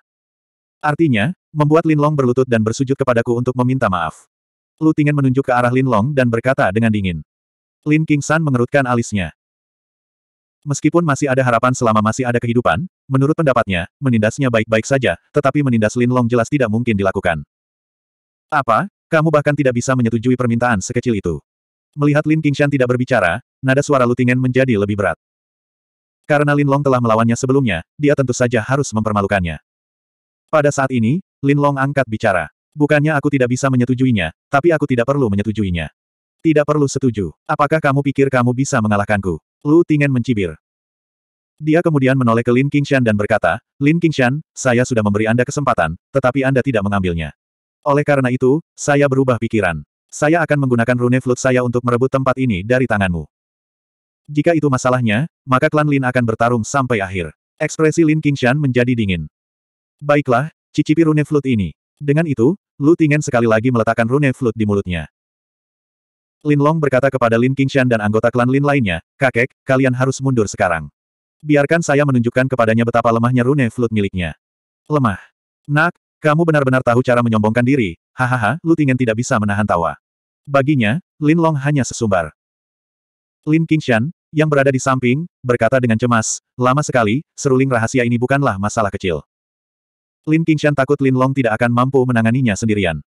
Artinya, Membuat Lin Long berlutut dan bersujud kepadaku untuk meminta maaf. Lu Tingen menunjuk ke arah Lin Long dan berkata dengan dingin. Lin King Kingsan mengerutkan alisnya. Meskipun masih ada harapan selama masih ada kehidupan, menurut pendapatnya, menindasnya baik-baik saja, tetapi menindas Lin Long jelas tidak mungkin dilakukan. Apa? Kamu bahkan tidak bisa menyetujui permintaan sekecil itu. Melihat Lin Qingshan tidak berbicara, nada suara Lutingen menjadi lebih berat. Karena Lin Long telah melawannya sebelumnya, dia tentu saja harus mempermalukannya. Pada saat ini, Lin Long angkat bicara. Bukannya aku tidak bisa menyetujuinya, tapi aku tidak perlu menyetujuinya. Tidak perlu setuju. Apakah kamu pikir kamu bisa mengalahkanku? Lu Tingen mencibir. Dia kemudian menoleh ke Lin Qingshan dan berkata, Lin Qingshan, saya sudah memberi Anda kesempatan, tetapi Anda tidak mengambilnya. Oleh karena itu, saya berubah pikiran. Saya akan menggunakan rune flute saya untuk merebut tempat ini dari tanganmu. Jika itu masalahnya, maka klan Lin akan bertarung sampai akhir. Ekspresi Lin Qingshan menjadi dingin. Baiklah, cicipi rune flute ini. Dengan itu, Lu Tingen sekali lagi meletakkan rune flute di mulutnya. Lin Long berkata kepada Lin Qingshan dan anggota klan Lin lainnya, Kakek, kalian harus mundur sekarang. Biarkan saya menunjukkan kepadanya betapa lemahnya rune flute miliknya. Lemah. Nak, kamu benar-benar tahu cara menyombongkan diri, hahaha, Lu Tingen tidak bisa menahan tawa. Baginya, Lin Long hanya sesumbar. Lin Qingshan, yang berada di samping, berkata dengan cemas, lama sekali, seruling rahasia ini bukanlah masalah kecil. Lin Qingshan takut Lin Long tidak akan mampu menanganinya sendirian.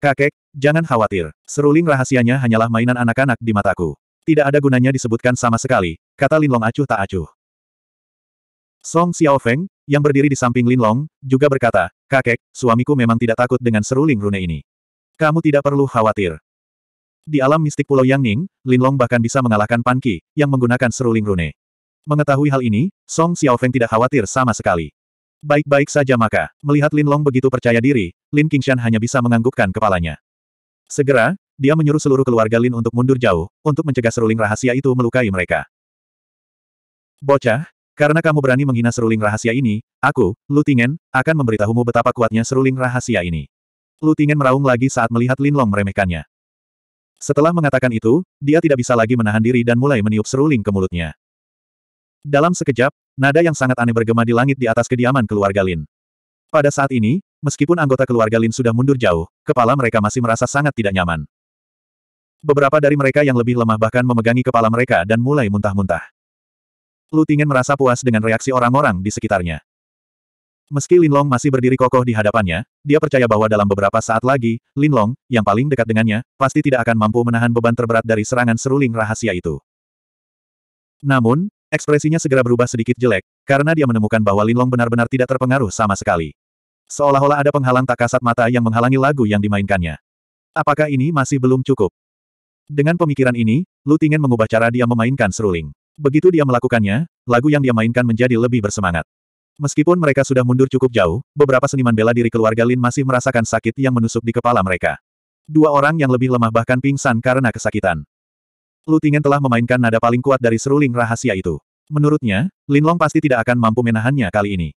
Kakek, jangan khawatir. Seruling rahasianya hanyalah mainan anak-anak di mataku. Tidak ada gunanya disebutkan sama sekali, kata Lin Long acuh tak acuh. Song Xiao Feng, yang berdiri di samping Lin Long, juga berkata, Kakek, suamiku memang tidak takut dengan seruling rune ini. Kamu tidak perlu khawatir. Di alam mistik Pulau Yangning, Lin Long bahkan bisa mengalahkan Pan Qi, yang menggunakan seruling rune. Mengetahui hal ini, Song Xiaofeng tidak khawatir sama sekali. Baik-baik saja maka, melihat Lin Long begitu percaya diri, Lin Qingshan hanya bisa menganggukkan kepalanya. Segera, dia menyuruh seluruh keluarga Lin untuk mundur jauh, untuk mencegah seruling rahasia itu melukai mereka. Bocah, karena kamu berani menghina seruling rahasia ini, aku, Lu Tingen, akan memberitahumu betapa kuatnya seruling rahasia ini. Lu Tingen meraung lagi saat melihat Lin Long meremehkannya. Setelah mengatakan itu, dia tidak bisa lagi menahan diri dan mulai meniup seruling ke mulutnya. Dalam sekejap, nada yang sangat aneh bergema di langit di atas kediaman keluarga Lin. Pada saat ini, meskipun anggota keluarga Lin sudah mundur jauh, kepala mereka masih merasa sangat tidak nyaman. Beberapa dari mereka yang lebih lemah bahkan memegangi kepala mereka dan mulai muntah-muntah. Lutingen merasa puas dengan reaksi orang-orang di sekitarnya. Meski Lin Long masih berdiri kokoh di hadapannya, dia percaya bahwa dalam beberapa saat lagi, Lin Long, yang paling dekat dengannya, pasti tidak akan mampu menahan beban terberat dari serangan seruling rahasia itu. Namun, Ekspresinya segera berubah sedikit jelek, karena dia menemukan bahwa Linlong benar-benar tidak terpengaruh sama sekali. Seolah-olah ada penghalang tak kasat mata yang menghalangi lagu yang dimainkannya. Apakah ini masih belum cukup? Dengan pemikiran ini, Lu Tingen mengubah cara dia memainkan seruling. Begitu dia melakukannya, lagu yang dia mainkan menjadi lebih bersemangat. Meskipun mereka sudah mundur cukup jauh, beberapa seniman bela diri keluarga Lin masih merasakan sakit yang menusuk di kepala mereka. Dua orang yang lebih lemah bahkan pingsan karena kesakitan. Lutingen telah memainkan nada paling kuat dari seruling rahasia itu. Menurutnya, Linlong pasti tidak akan mampu menahannya kali ini.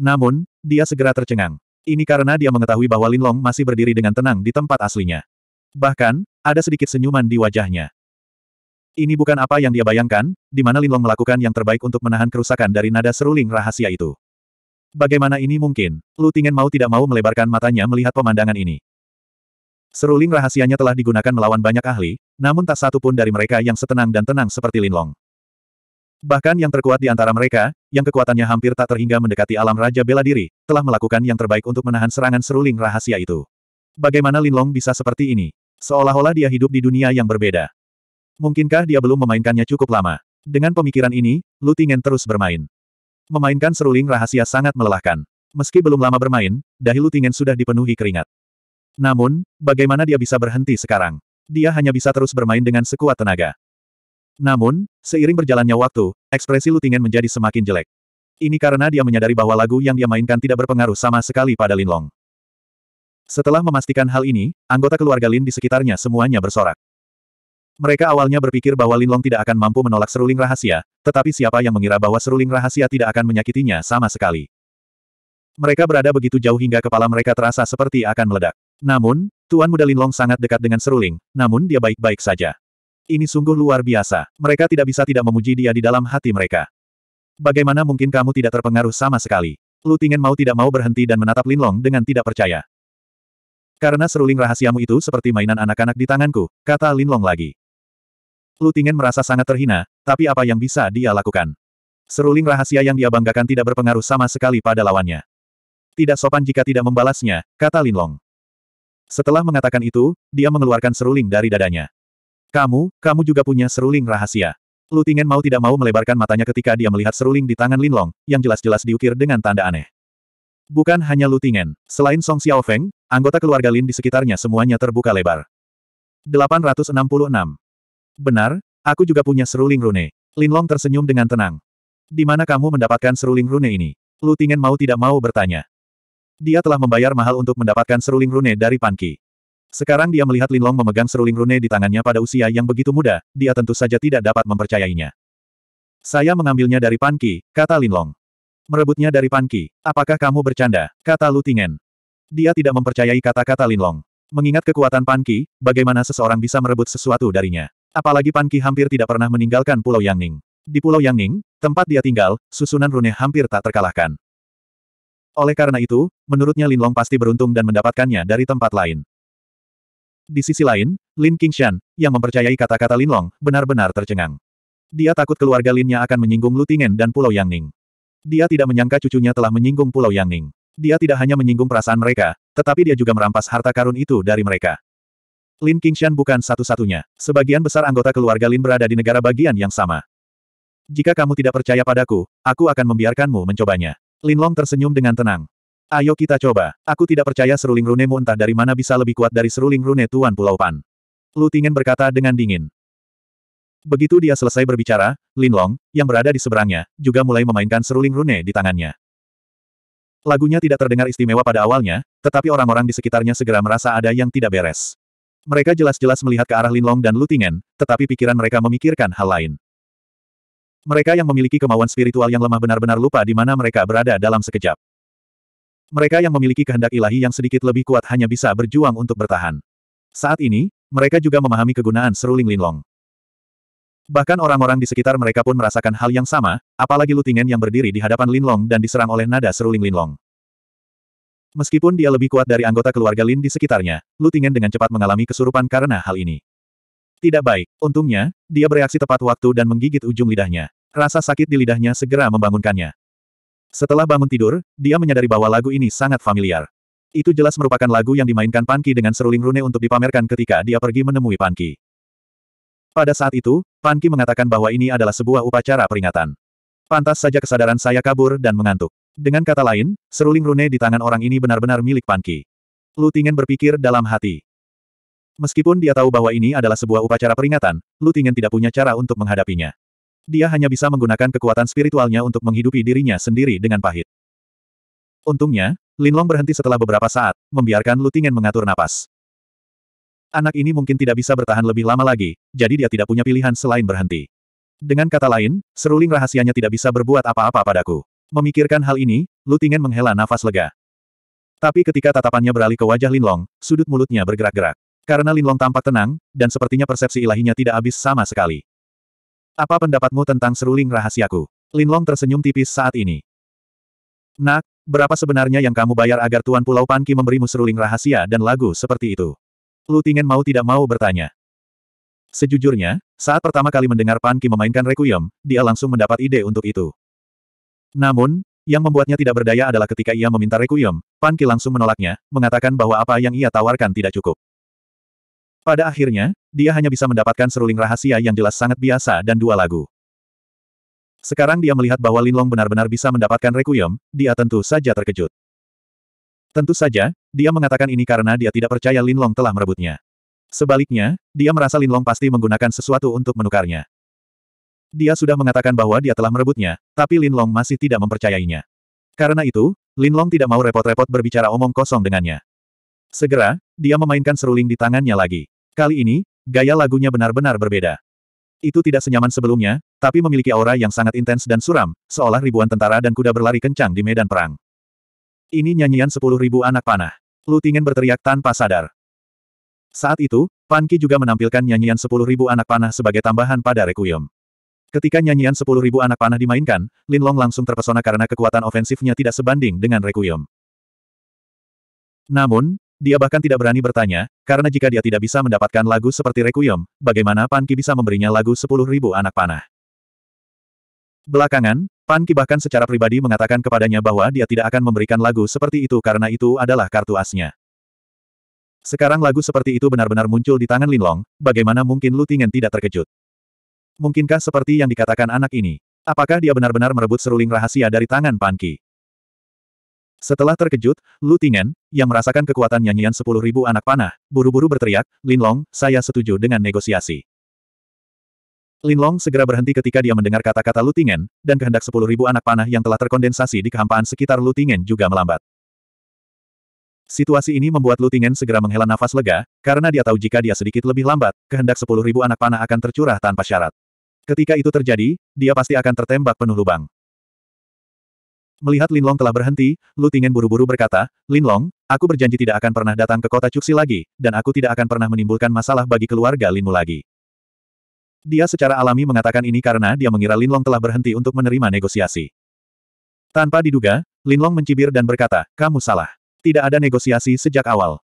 Namun, dia segera tercengang. Ini karena dia mengetahui bahwa Linlong masih berdiri dengan tenang di tempat aslinya. Bahkan, ada sedikit senyuman di wajahnya. Ini bukan apa yang dia bayangkan, di mana Linlong melakukan yang terbaik untuk menahan kerusakan dari nada seruling rahasia itu. Bagaimana ini mungkin? Lutingen mau tidak mau melebarkan matanya melihat pemandangan ini. Seruling rahasianya telah digunakan melawan banyak ahli, namun tak satu pun dari mereka yang setenang dan tenang seperti Linlong. Bahkan yang terkuat di antara mereka, yang kekuatannya hampir tak terhingga mendekati alam Raja Bela Diri, telah melakukan yang terbaik untuk menahan serangan seruling rahasia itu. Bagaimana Linlong bisa seperti ini? Seolah-olah dia hidup di dunia yang berbeda. Mungkinkah dia belum memainkannya cukup lama? Dengan pemikiran ini, Lutingen terus bermain. Memainkan seruling rahasia sangat melelahkan. Meski belum lama bermain, dahi Lutingen sudah dipenuhi keringat. Namun, bagaimana dia bisa berhenti sekarang? Dia hanya bisa terus bermain dengan sekuat tenaga. Namun, seiring berjalannya waktu, ekspresi Lutingen menjadi semakin jelek. Ini karena dia menyadari bahwa lagu yang dia mainkan tidak berpengaruh sama sekali pada Lin Long. Setelah memastikan hal ini, anggota keluarga Lin di sekitarnya semuanya bersorak. Mereka awalnya berpikir bahwa Lin Long tidak akan mampu menolak seruling rahasia, tetapi siapa yang mengira bahwa seruling rahasia tidak akan menyakitinya sama sekali. Mereka berada begitu jauh hingga kepala mereka terasa seperti akan meledak. Namun, Tuan Muda Linlong sangat dekat dengan seruling, namun dia baik-baik saja. Ini sungguh luar biasa, mereka tidak bisa tidak memuji dia di dalam hati mereka. Bagaimana mungkin kamu tidak terpengaruh sama sekali? Lu Tingen mau tidak mau berhenti dan menatap Linlong dengan tidak percaya. Karena seruling rahasiamu itu seperti mainan anak-anak di tanganku, kata Linlong lagi. Lu Tingen merasa sangat terhina, tapi apa yang bisa dia lakukan? Seruling rahasia yang dia banggakan tidak berpengaruh sama sekali pada lawannya. Tidak sopan jika tidak membalasnya, kata Linlong. Setelah mengatakan itu, dia mengeluarkan seruling dari dadanya. Kamu, kamu juga punya seruling rahasia. Lutingen mau tidak mau melebarkan matanya ketika dia melihat seruling di tangan Linlong, yang jelas-jelas diukir dengan tanda aneh. Bukan hanya Lutingen, selain Song Xiaofeng, anggota keluarga Lin di sekitarnya semuanya terbuka lebar. 866. Benar, aku juga punya seruling rune. Linlong tersenyum dengan tenang. Di mana kamu mendapatkan seruling rune ini? Lutingen mau tidak mau bertanya. Dia telah membayar mahal untuk mendapatkan seruling rune dari Panki. Sekarang dia melihat Linlong memegang seruling rune di tangannya pada usia yang begitu muda, dia tentu saja tidak dapat mempercayainya. Saya mengambilnya dari Panki, kata Linlong. Merebutnya dari Panki, apakah kamu bercanda, kata Lutingen. Dia tidak mempercayai kata-kata Linlong. Mengingat kekuatan Panki, bagaimana seseorang bisa merebut sesuatu darinya. Apalagi Panki hampir tidak pernah meninggalkan Pulau Yangning. Di Pulau Yangning, tempat dia tinggal, susunan rune hampir tak terkalahkan. Oleh karena itu, menurutnya Lin Long pasti beruntung dan mendapatkannya dari tempat lain. Di sisi lain, Lin Qingshan, yang mempercayai kata-kata Lin Long, benar-benar tercengang. Dia takut keluarga Linnya akan menyinggung Lutingen dan Pulau Yangning. Dia tidak menyangka cucunya telah menyinggung Pulau Yangning. Dia tidak hanya menyinggung perasaan mereka, tetapi dia juga merampas harta karun itu dari mereka. Lin Qingshan bukan satu-satunya. Sebagian besar anggota keluarga Lin berada di negara bagian yang sama. Jika kamu tidak percaya padaku, aku akan membiarkanmu mencobanya. Linlong tersenyum dengan tenang. Ayo kita coba. Aku tidak percaya seruling runemu entah dari mana bisa lebih kuat dari seruling rune Tuan Pulau Pan. Lutingen berkata dengan dingin. Begitu dia selesai berbicara, Linlong, yang berada di seberangnya, juga mulai memainkan seruling rune di tangannya. Lagunya tidak terdengar istimewa pada awalnya, tetapi orang-orang di sekitarnya segera merasa ada yang tidak beres. Mereka jelas-jelas melihat ke arah Linlong dan Lutingen, tetapi pikiran mereka memikirkan hal lain. Mereka yang memiliki kemauan spiritual yang lemah benar-benar lupa di mana mereka berada dalam sekejap. Mereka yang memiliki kehendak ilahi yang sedikit lebih kuat hanya bisa berjuang untuk bertahan. Saat ini, mereka juga memahami kegunaan seruling linlong. Bahkan orang-orang di sekitar mereka pun merasakan hal yang sama, apalagi Lutingen yang berdiri di hadapan Linlong dan diserang oleh nada seruling Linlong. Meskipun dia lebih kuat dari anggota keluarga Lin di sekitarnya, Lutingen dengan cepat mengalami kesurupan karena hal ini. Tidak baik. Untungnya, dia bereaksi tepat waktu dan menggigit ujung lidahnya. Rasa sakit di lidahnya segera membangunkannya. Setelah bangun tidur, dia menyadari bahwa lagu ini sangat familiar. Itu jelas merupakan lagu yang dimainkan Panki dengan seruling rune untuk dipamerkan ketika dia pergi menemui Panki. Pada saat itu, Panki mengatakan bahwa ini adalah sebuah upacara peringatan. Pantas saja kesadaran saya kabur dan mengantuk. Dengan kata lain, seruling rune di tangan orang ini benar-benar milik Panki. Lutingen berpikir dalam hati. Meskipun dia tahu bahwa ini adalah sebuah upacara peringatan, Lutingen tidak punya cara untuk menghadapinya. Dia hanya bisa menggunakan kekuatan spiritualnya untuk menghidupi dirinya sendiri dengan pahit. Untungnya, Linlong berhenti setelah beberapa saat, membiarkan Lutingen mengatur napas. Anak ini mungkin tidak bisa bertahan lebih lama lagi, jadi dia tidak punya pilihan selain berhenti. Dengan kata lain, seruling rahasianya tidak bisa berbuat apa-apa padaku. Memikirkan hal ini, Lutingen menghela nafas lega. Tapi ketika tatapannya beralih ke wajah Linlong, sudut mulutnya bergerak-gerak. Karena Linlong tampak tenang, dan sepertinya persepsi ilahinya tidak habis sama sekali. Apa pendapatmu tentang seruling rahasiaku? Linlong tersenyum tipis saat ini. Nak, berapa sebenarnya yang kamu bayar agar Tuan Pulau Panki memberimu seruling rahasia dan lagu seperti itu? Lu Lutingen mau tidak mau bertanya. Sejujurnya, saat pertama kali mendengar Panki memainkan Requiem, dia langsung mendapat ide untuk itu. Namun, yang membuatnya tidak berdaya adalah ketika ia meminta Requiem, Panki langsung menolaknya, mengatakan bahwa apa yang ia tawarkan tidak cukup. Pada akhirnya, dia hanya bisa mendapatkan seruling rahasia yang jelas sangat biasa dan dua lagu. Sekarang dia melihat bahwa Linlong benar-benar bisa mendapatkan Requiem, dia tentu saja terkejut. Tentu saja, dia mengatakan ini karena dia tidak percaya Linlong telah merebutnya. Sebaliknya, dia merasa Linlong pasti menggunakan sesuatu untuk menukarnya. Dia sudah mengatakan bahwa dia telah merebutnya, tapi Linlong masih tidak mempercayainya. Karena itu, Linlong tidak mau repot-repot berbicara omong kosong dengannya. Segera, dia memainkan seruling di tangannya lagi. Kali ini, gaya lagunya benar-benar berbeda. Itu tidak senyaman sebelumnya, tapi memiliki aura yang sangat intens dan suram, seolah ribuan tentara dan kuda berlari kencang di medan perang. Ini nyanyian sepuluh ribu anak panah. Lutingen berteriak tanpa sadar. Saat itu, Panki juga menampilkan nyanyian sepuluh ribu anak panah sebagai tambahan pada Requiem. Ketika nyanyian sepuluh ribu anak panah dimainkan, Lin Long langsung terpesona karena kekuatan ofensifnya tidak sebanding dengan Requiem. Namun, dia bahkan tidak berani bertanya, karena jika dia tidak bisa mendapatkan lagu seperti Requiem, bagaimana Panki bisa memberinya lagu sepuluh ribu anak panah? Belakangan, Panki bahkan secara pribadi mengatakan kepadanya bahwa dia tidak akan memberikan lagu seperti itu karena itu adalah kartu asnya. Sekarang lagu seperti itu benar-benar muncul di tangan Linlong, bagaimana mungkin Lutingen tidak terkejut? Mungkinkah seperti yang dikatakan anak ini? Apakah dia benar-benar merebut seruling rahasia dari tangan Panki? Setelah terkejut, Lu Tingen yang merasakan kekuatan nyanyian sepuluh ribu anak panah, buru-buru berteriak, Lin Long, saya setuju dengan negosiasi. Lin Long segera berhenti ketika dia mendengar kata-kata Lu Tingen, dan kehendak sepuluh ribu anak panah yang telah terkondensasi di kehampaan sekitar Lu Tingen juga melambat. Situasi ini membuat Lu Tingen segera menghela nafas lega, karena dia tahu jika dia sedikit lebih lambat, kehendak sepuluh ribu anak panah akan tercurah tanpa syarat. Ketika itu terjadi, dia pasti akan tertembak penuh lubang. Melihat Linlong telah berhenti, Lu Tingen buru-buru berkata, Linlong, aku berjanji tidak akan pernah datang ke kota Cuxi lagi, dan aku tidak akan pernah menimbulkan masalah bagi keluarga Linmu lagi. Dia secara alami mengatakan ini karena dia mengira Linlong telah berhenti untuk menerima negosiasi. Tanpa diduga, Linlong mencibir dan berkata, kamu salah. Tidak ada negosiasi sejak awal.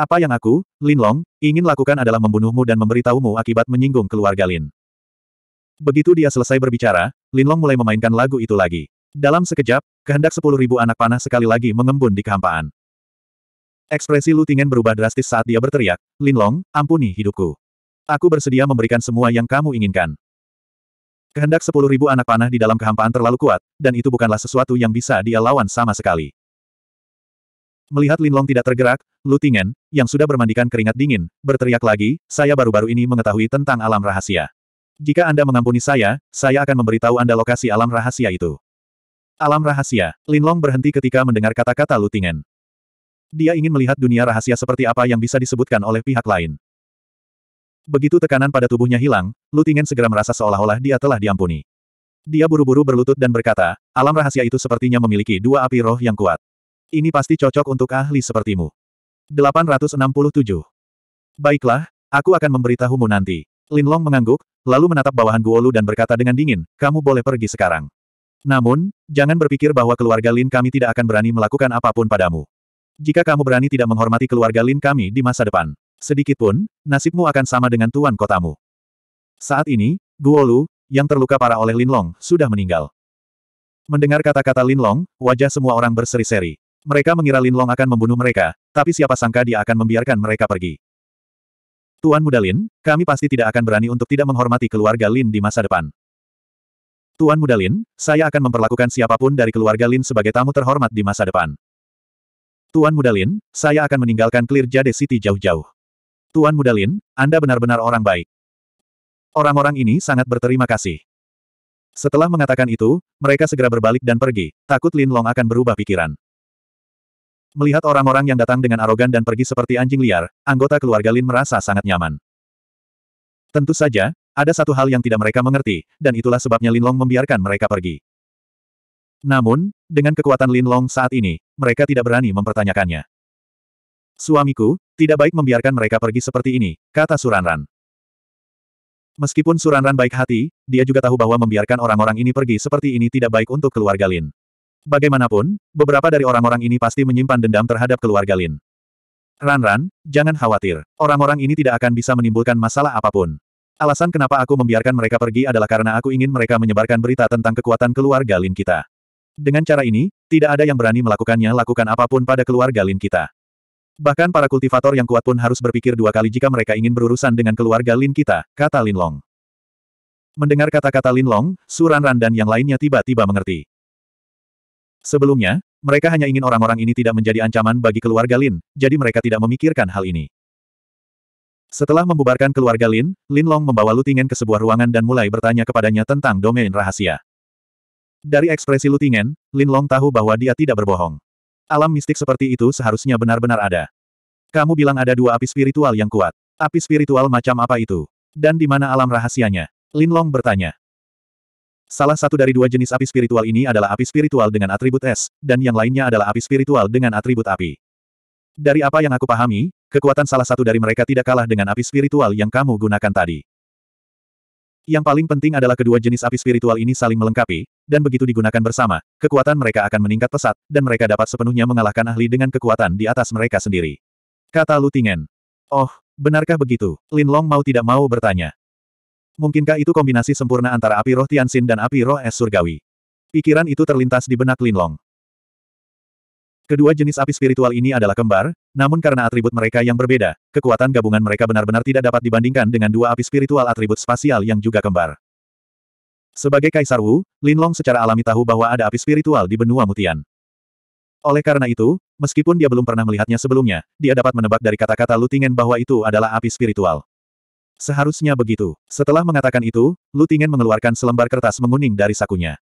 Apa yang aku, Linlong, ingin lakukan adalah membunuhmu dan memberitahumu akibat menyinggung keluarga Lin. Begitu dia selesai berbicara, Linlong mulai memainkan lagu itu lagi. Dalam sekejap, kehendak sepuluh ribu anak panah sekali lagi mengembun di kehampaan. Ekspresi Lutingen berubah drastis saat dia berteriak, Linlong, ampuni hidupku. Aku bersedia memberikan semua yang kamu inginkan. Kehendak sepuluh ribu anak panah di dalam kehampaan terlalu kuat, dan itu bukanlah sesuatu yang bisa dia lawan sama sekali. Melihat Linlong tidak tergerak, Lutingen, yang sudah bermandikan keringat dingin, berteriak lagi, saya baru-baru ini mengetahui tentang alam rahasia. Jika Anda mengampuni saya, saya akan memberitahu Anda lokasi alam rahasia itu. Alam rahasia, Linlong berhenti ketika mendengar kata-kata Lutingen. Dia ingin melihat dunia rahasia seperti apa yang bisa disebutkan oleh pihak lain. Begitu tekanan pada tubuhnya hilang, Lutingen segera merasa seolah-olah dia telah diampuni. Dia buru-buru berlutut dan berkata, alam rahasia itu sepertinya memiliki dua api roh yang kuat. Ini pasti cocok untuk ahli sepertimu. 867. Baiklah, aku akan memberitahumu nanti. Linlong mengangguk, lalu menatap bawahan Guolu dan berkata dengan dingin, kamu boleh pergi sekarang. Namun, jangan berpikir bahwa keluarga Lin kami tidak akan berani melakukan apapun padamu. Jika kamu berani tidak menghormati keluarga Lin kami di masa depan, sedikitpun, nasibmu akan sama dengan tuan kotamu. Saat ini, Guo Lu yang terluka parah oleh Lin Long sudah meninggal. Mendengar kata-kata Lin Long, wajah semua orang berseri-seri. Mereka mengira Lin Long akan membunuh mereka, tapi siapa sangka dia akan membiarkan mereka pergi. Tuan Muda Lin, kami pasti tidak akan berani untuk tidak menghormati keluarga Lin di masa depan. Tuan Muda Lin, saya akan memperlakukan siapapun dari keluarga Lin sebagai tamu terhormat di masa depan. Tuan Muda Lin, saya akan meninggalkan Clear Jade City jauh-jauh. Tuan Muda Lin, Anda benar-benar orang baik. Orang-orang ini sangat berterima kasih. Setelah mengatakan itu, mereka segera berbalik dan pergi, takut Lin Long akan berubah pikiran. Melihat orang-orang yang datang dengan arogan dan pergi seperti anjing liar, anggota keluarga Lin merasa sangat nyaman. Tentu saja, ada satu hal yang tidak mereka mengerti, dan itulah sebabnya Linlong membiarkan mereka pergi. Namun, dengan kekuatan Linlong saat ini, mereka tidak berani mempertanyakannya. Suamiku, tidak baik membiarkan mereka pergi seperti ini, kata Suranran. Meskipun Suranran baik hati, dia juga tahu bahwa membiarkan orang-orang ini pergi seperti ini tidak baik untuk keluarga Lin. Bagaimanapun, beberapa dari orang-orang ini pasti menyimpan dendam terhadap keluarga Lin. Ranran, jangan khawatir. Orang-orang ini tidak akan bisa menimbulkan masalah apapun. Alasan kenapa aku membiarkan mereka pergi adalah karena aku ingin mereka menyebarkan berita tentang kekuatan keluarga Lin kita. Dengan cara ini, tidak ada yang berani melakukannya lakukan apapun pada keluarga Lin kita. Bahkan para kultivator yang kuat pun harus berpikir dua kali jika mereka ingin berurusan dengan keluarga Lin kita, kata Lin Long. Mendengar kata-kata Lin Long, Suran Ran dan yang lainnya tiba-tiba mengerti. Sebelumnya, mereka hanya ingin orang-orang ini tidak menjadi ancaman bagi keluarga Lin, jadi mereka tidak memikirkan hal ini. Setelah membubarkan keluarga Lin, Lin Long membawa Lutingen ke sebuah ruangan dan mulai bertanya kepadanya tentang domain rahasia. Dari ekspresi Lutingen, Lin Long tahu bahwa dia tidak berbohong. Alam mistik seperti itu seharusnya benar-benar ada. Kamu bilang ada dua api spiritual yang kuat. Api spiritual macam apa itu? Dan di mana alam rahasianya? Lin Long bertanya. Salah satu dari dua jenis api spiritual ini adalah api spiritual dengan atribut es, dan yang lainnya adalah api spiritual dengan atribut api. Dari apa yang aku pahami, Kekuatan salah satu dari mereka tidak kalah dengan api spiritual yang kamu gunakan tadi. Yang paling penting adalah kedua jenis api spiritual ini saling melengkapi, dan begitu digunakan bersama, kekuatan mereka akan meningkat pesat, dan mereka dapat sepenuhnya mengalahkan ahli dengan kekuatan di atas mereka sendiri. Kata Lutingen. Oh, benarkah begitu? Lin Long mau tidak mau bertanya. Mungkinkah itu kombinasi sempurna antara api roh Tianxin dan api roh es surgawi? Pikiran itu terlintas di benak Lin Long. Kedua jenis api spiritual ini adalah kembar, namun karena atribut mereka yang berbeda, kekuatan gabungan mereka benar-benar tidak dapat dibandingkan dengan dua api spiritual atribut spasial yang juga kembar. Sebagai Kaisar Wu, Lin Long secara alami tahu bahwa ada api spiritual di benua Mutian. Oleh karena itu, meskipun dia belum pernah melihatnya sebelumnya, dia dapat menebak dari kata-kata Lutingen bahwa itu adalah api spiritual. Seharusnya begitu. Setelah mengatakan itu, Lutingen mengeluarkan selembar kertas menguning dari sakunya.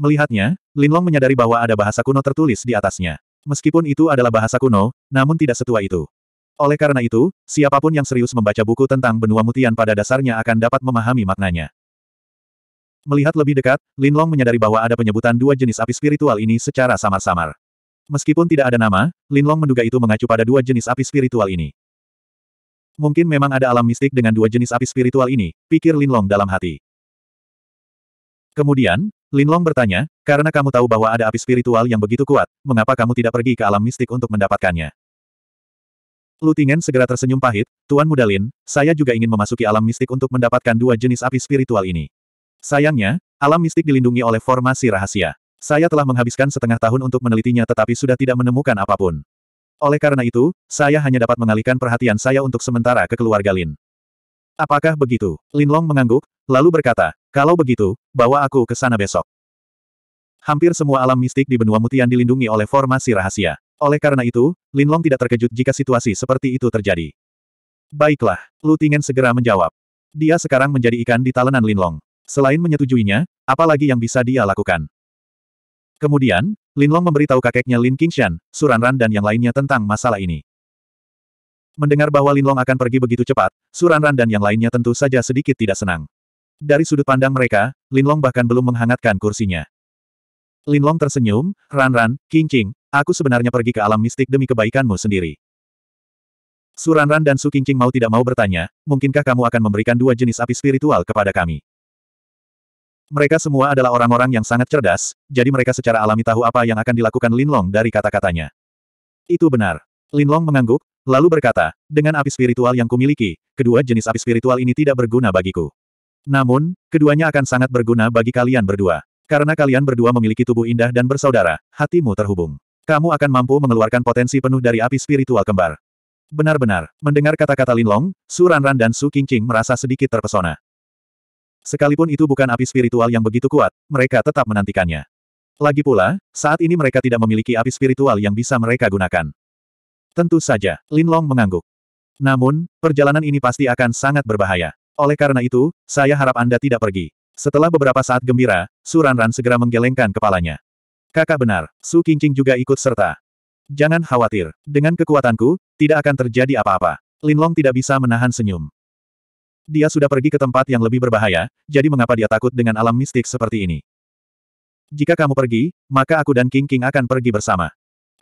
Melihatnya, Linlong menyadari bahwa ada bahasa kuno tertulis di atasnya. Meskipun itu adalah bahasa kuno, namun tidak setua itu. Oleh karena itu, siapapun yang serius membaca buku tentang benua mutian pada dasarnya akan dapat memahami maknanya. Melihat lebih dekat, Linlong menyadari bahwa ada penyebutan dua jenis api spiritual ini secara samar-samar. Meskipun tidak ada nama, Linlong menduga itu mengacu pada dua jenis api spiritual ini. Mungkin memang ada alam mistik dengan dua jenis api spiritual ini, pikir Linlong dalam hati. Kemudian, Linlong bertanya, karena kamu tahu bahwa ada api spiritual yang begitu kuat, mengapa kamu tidak pergi ke alam mistik untuk mendapatkannya? Lutingen segera tersenyum pahit, Tuan Mudalin, saya juga ingin memasuki alam mistik untuk mendapatkan dua jenis api spiritual ini. Sayangnya, alam mistik dilindungi oleh formasi rahasia. Saya telah menghabiskan setengah tahun untuk menelitinya tetapi sudah tidak menemukan apapun. Oleh karena itu, saya hanya dapat mengalihkan perhatian saya untuk sementara ke keluarga Lin. Apakah begitu? Linlong mengangguk, lalu berkata, kalau begitu, bawa aku ke sana besok. Hampir semua alam mistik di benua mutian dilindungi oleh formasi rahasia. Oleh karena itu, Linlong tidak terkejut jika situasi seperti itu terjadi. Baiklah, Lutingen segera menjawab. Dia sekarang menjadi ikan di talenan Linlong. Selain menyetujuinya, apalagi yang bisa dia lakukan? Kemudian, Linlong memberitahu kakeknya Lin Qingshan, Suranran dan yang lainnya tentang masalah ini. Mendengar bahwa Linlong akan pergi begitu cepat, Suranran dan yang lainnya tentu saja sedikit tidak senang. Dari sudut pandang mereka, Linlong bahkan belum menghangatkan kursinya. Linlong tersenyum, Ranran, King King, aku sebenarnya pergi ke alam mistik demi kebaikanmu sendiri. Suranran dan Su Qingqing mau tidak mau bertanya, mungkinkah kamu akan memberikan dua jenis api spiritual kepada kami? Mereka semua adalah orang-orang yang sangat cerdas, jadi mereka secara alami tahu apa yang akan dilakukan Linlong dari kata-katanya. Itu benar. Linlong mengangguk, Lalu berkata, dengan api spiritual yang kumiliki, kedua jenis api spiritual ini tidak berguna bagiku. Namun, keduanya akan sangat berguna bagi kalian berdua. Karena kalian berdua memiliki tubuh indah dan bersaudara, hatimu terhubung. Kamu akan mampu mengeluarkan potensi penuh dari api spiritual kembar. Benar-benar, mendengar kata-kata Lin Long, Su Ranran dan Su Qingqing merasa sedikit terpesona. Sekalipun itu bukan api spiritual yang begitu kuat, mereka tetap menantikannya. Lagi pula, saat ini mereka tidak memiliki api spiritual yang bisa mereka gunakan. Tentu saja, Linlong mengangguk. Namun, perjalanan ini pasti akan sangat berbahaya. Oleh karena itu, saya harap Anda tidak pergi. Setelah beberapa saat gembira, Suranran segera menggelengkan kepalanya. Kakak benar, Su Qingqing juga ikut serta. Jangan khawatir, dengan kekuatanku, tidak akan terjadi apa-apa. Linlong tidak bisa menahan senyum. Dia sudah pergi ke tempat yang lebih berbahaya, jadi mengapa dia takut dengan alam mistik seperti ini? Jika kamu pergi, maka aku dan King King akan pergi bersama.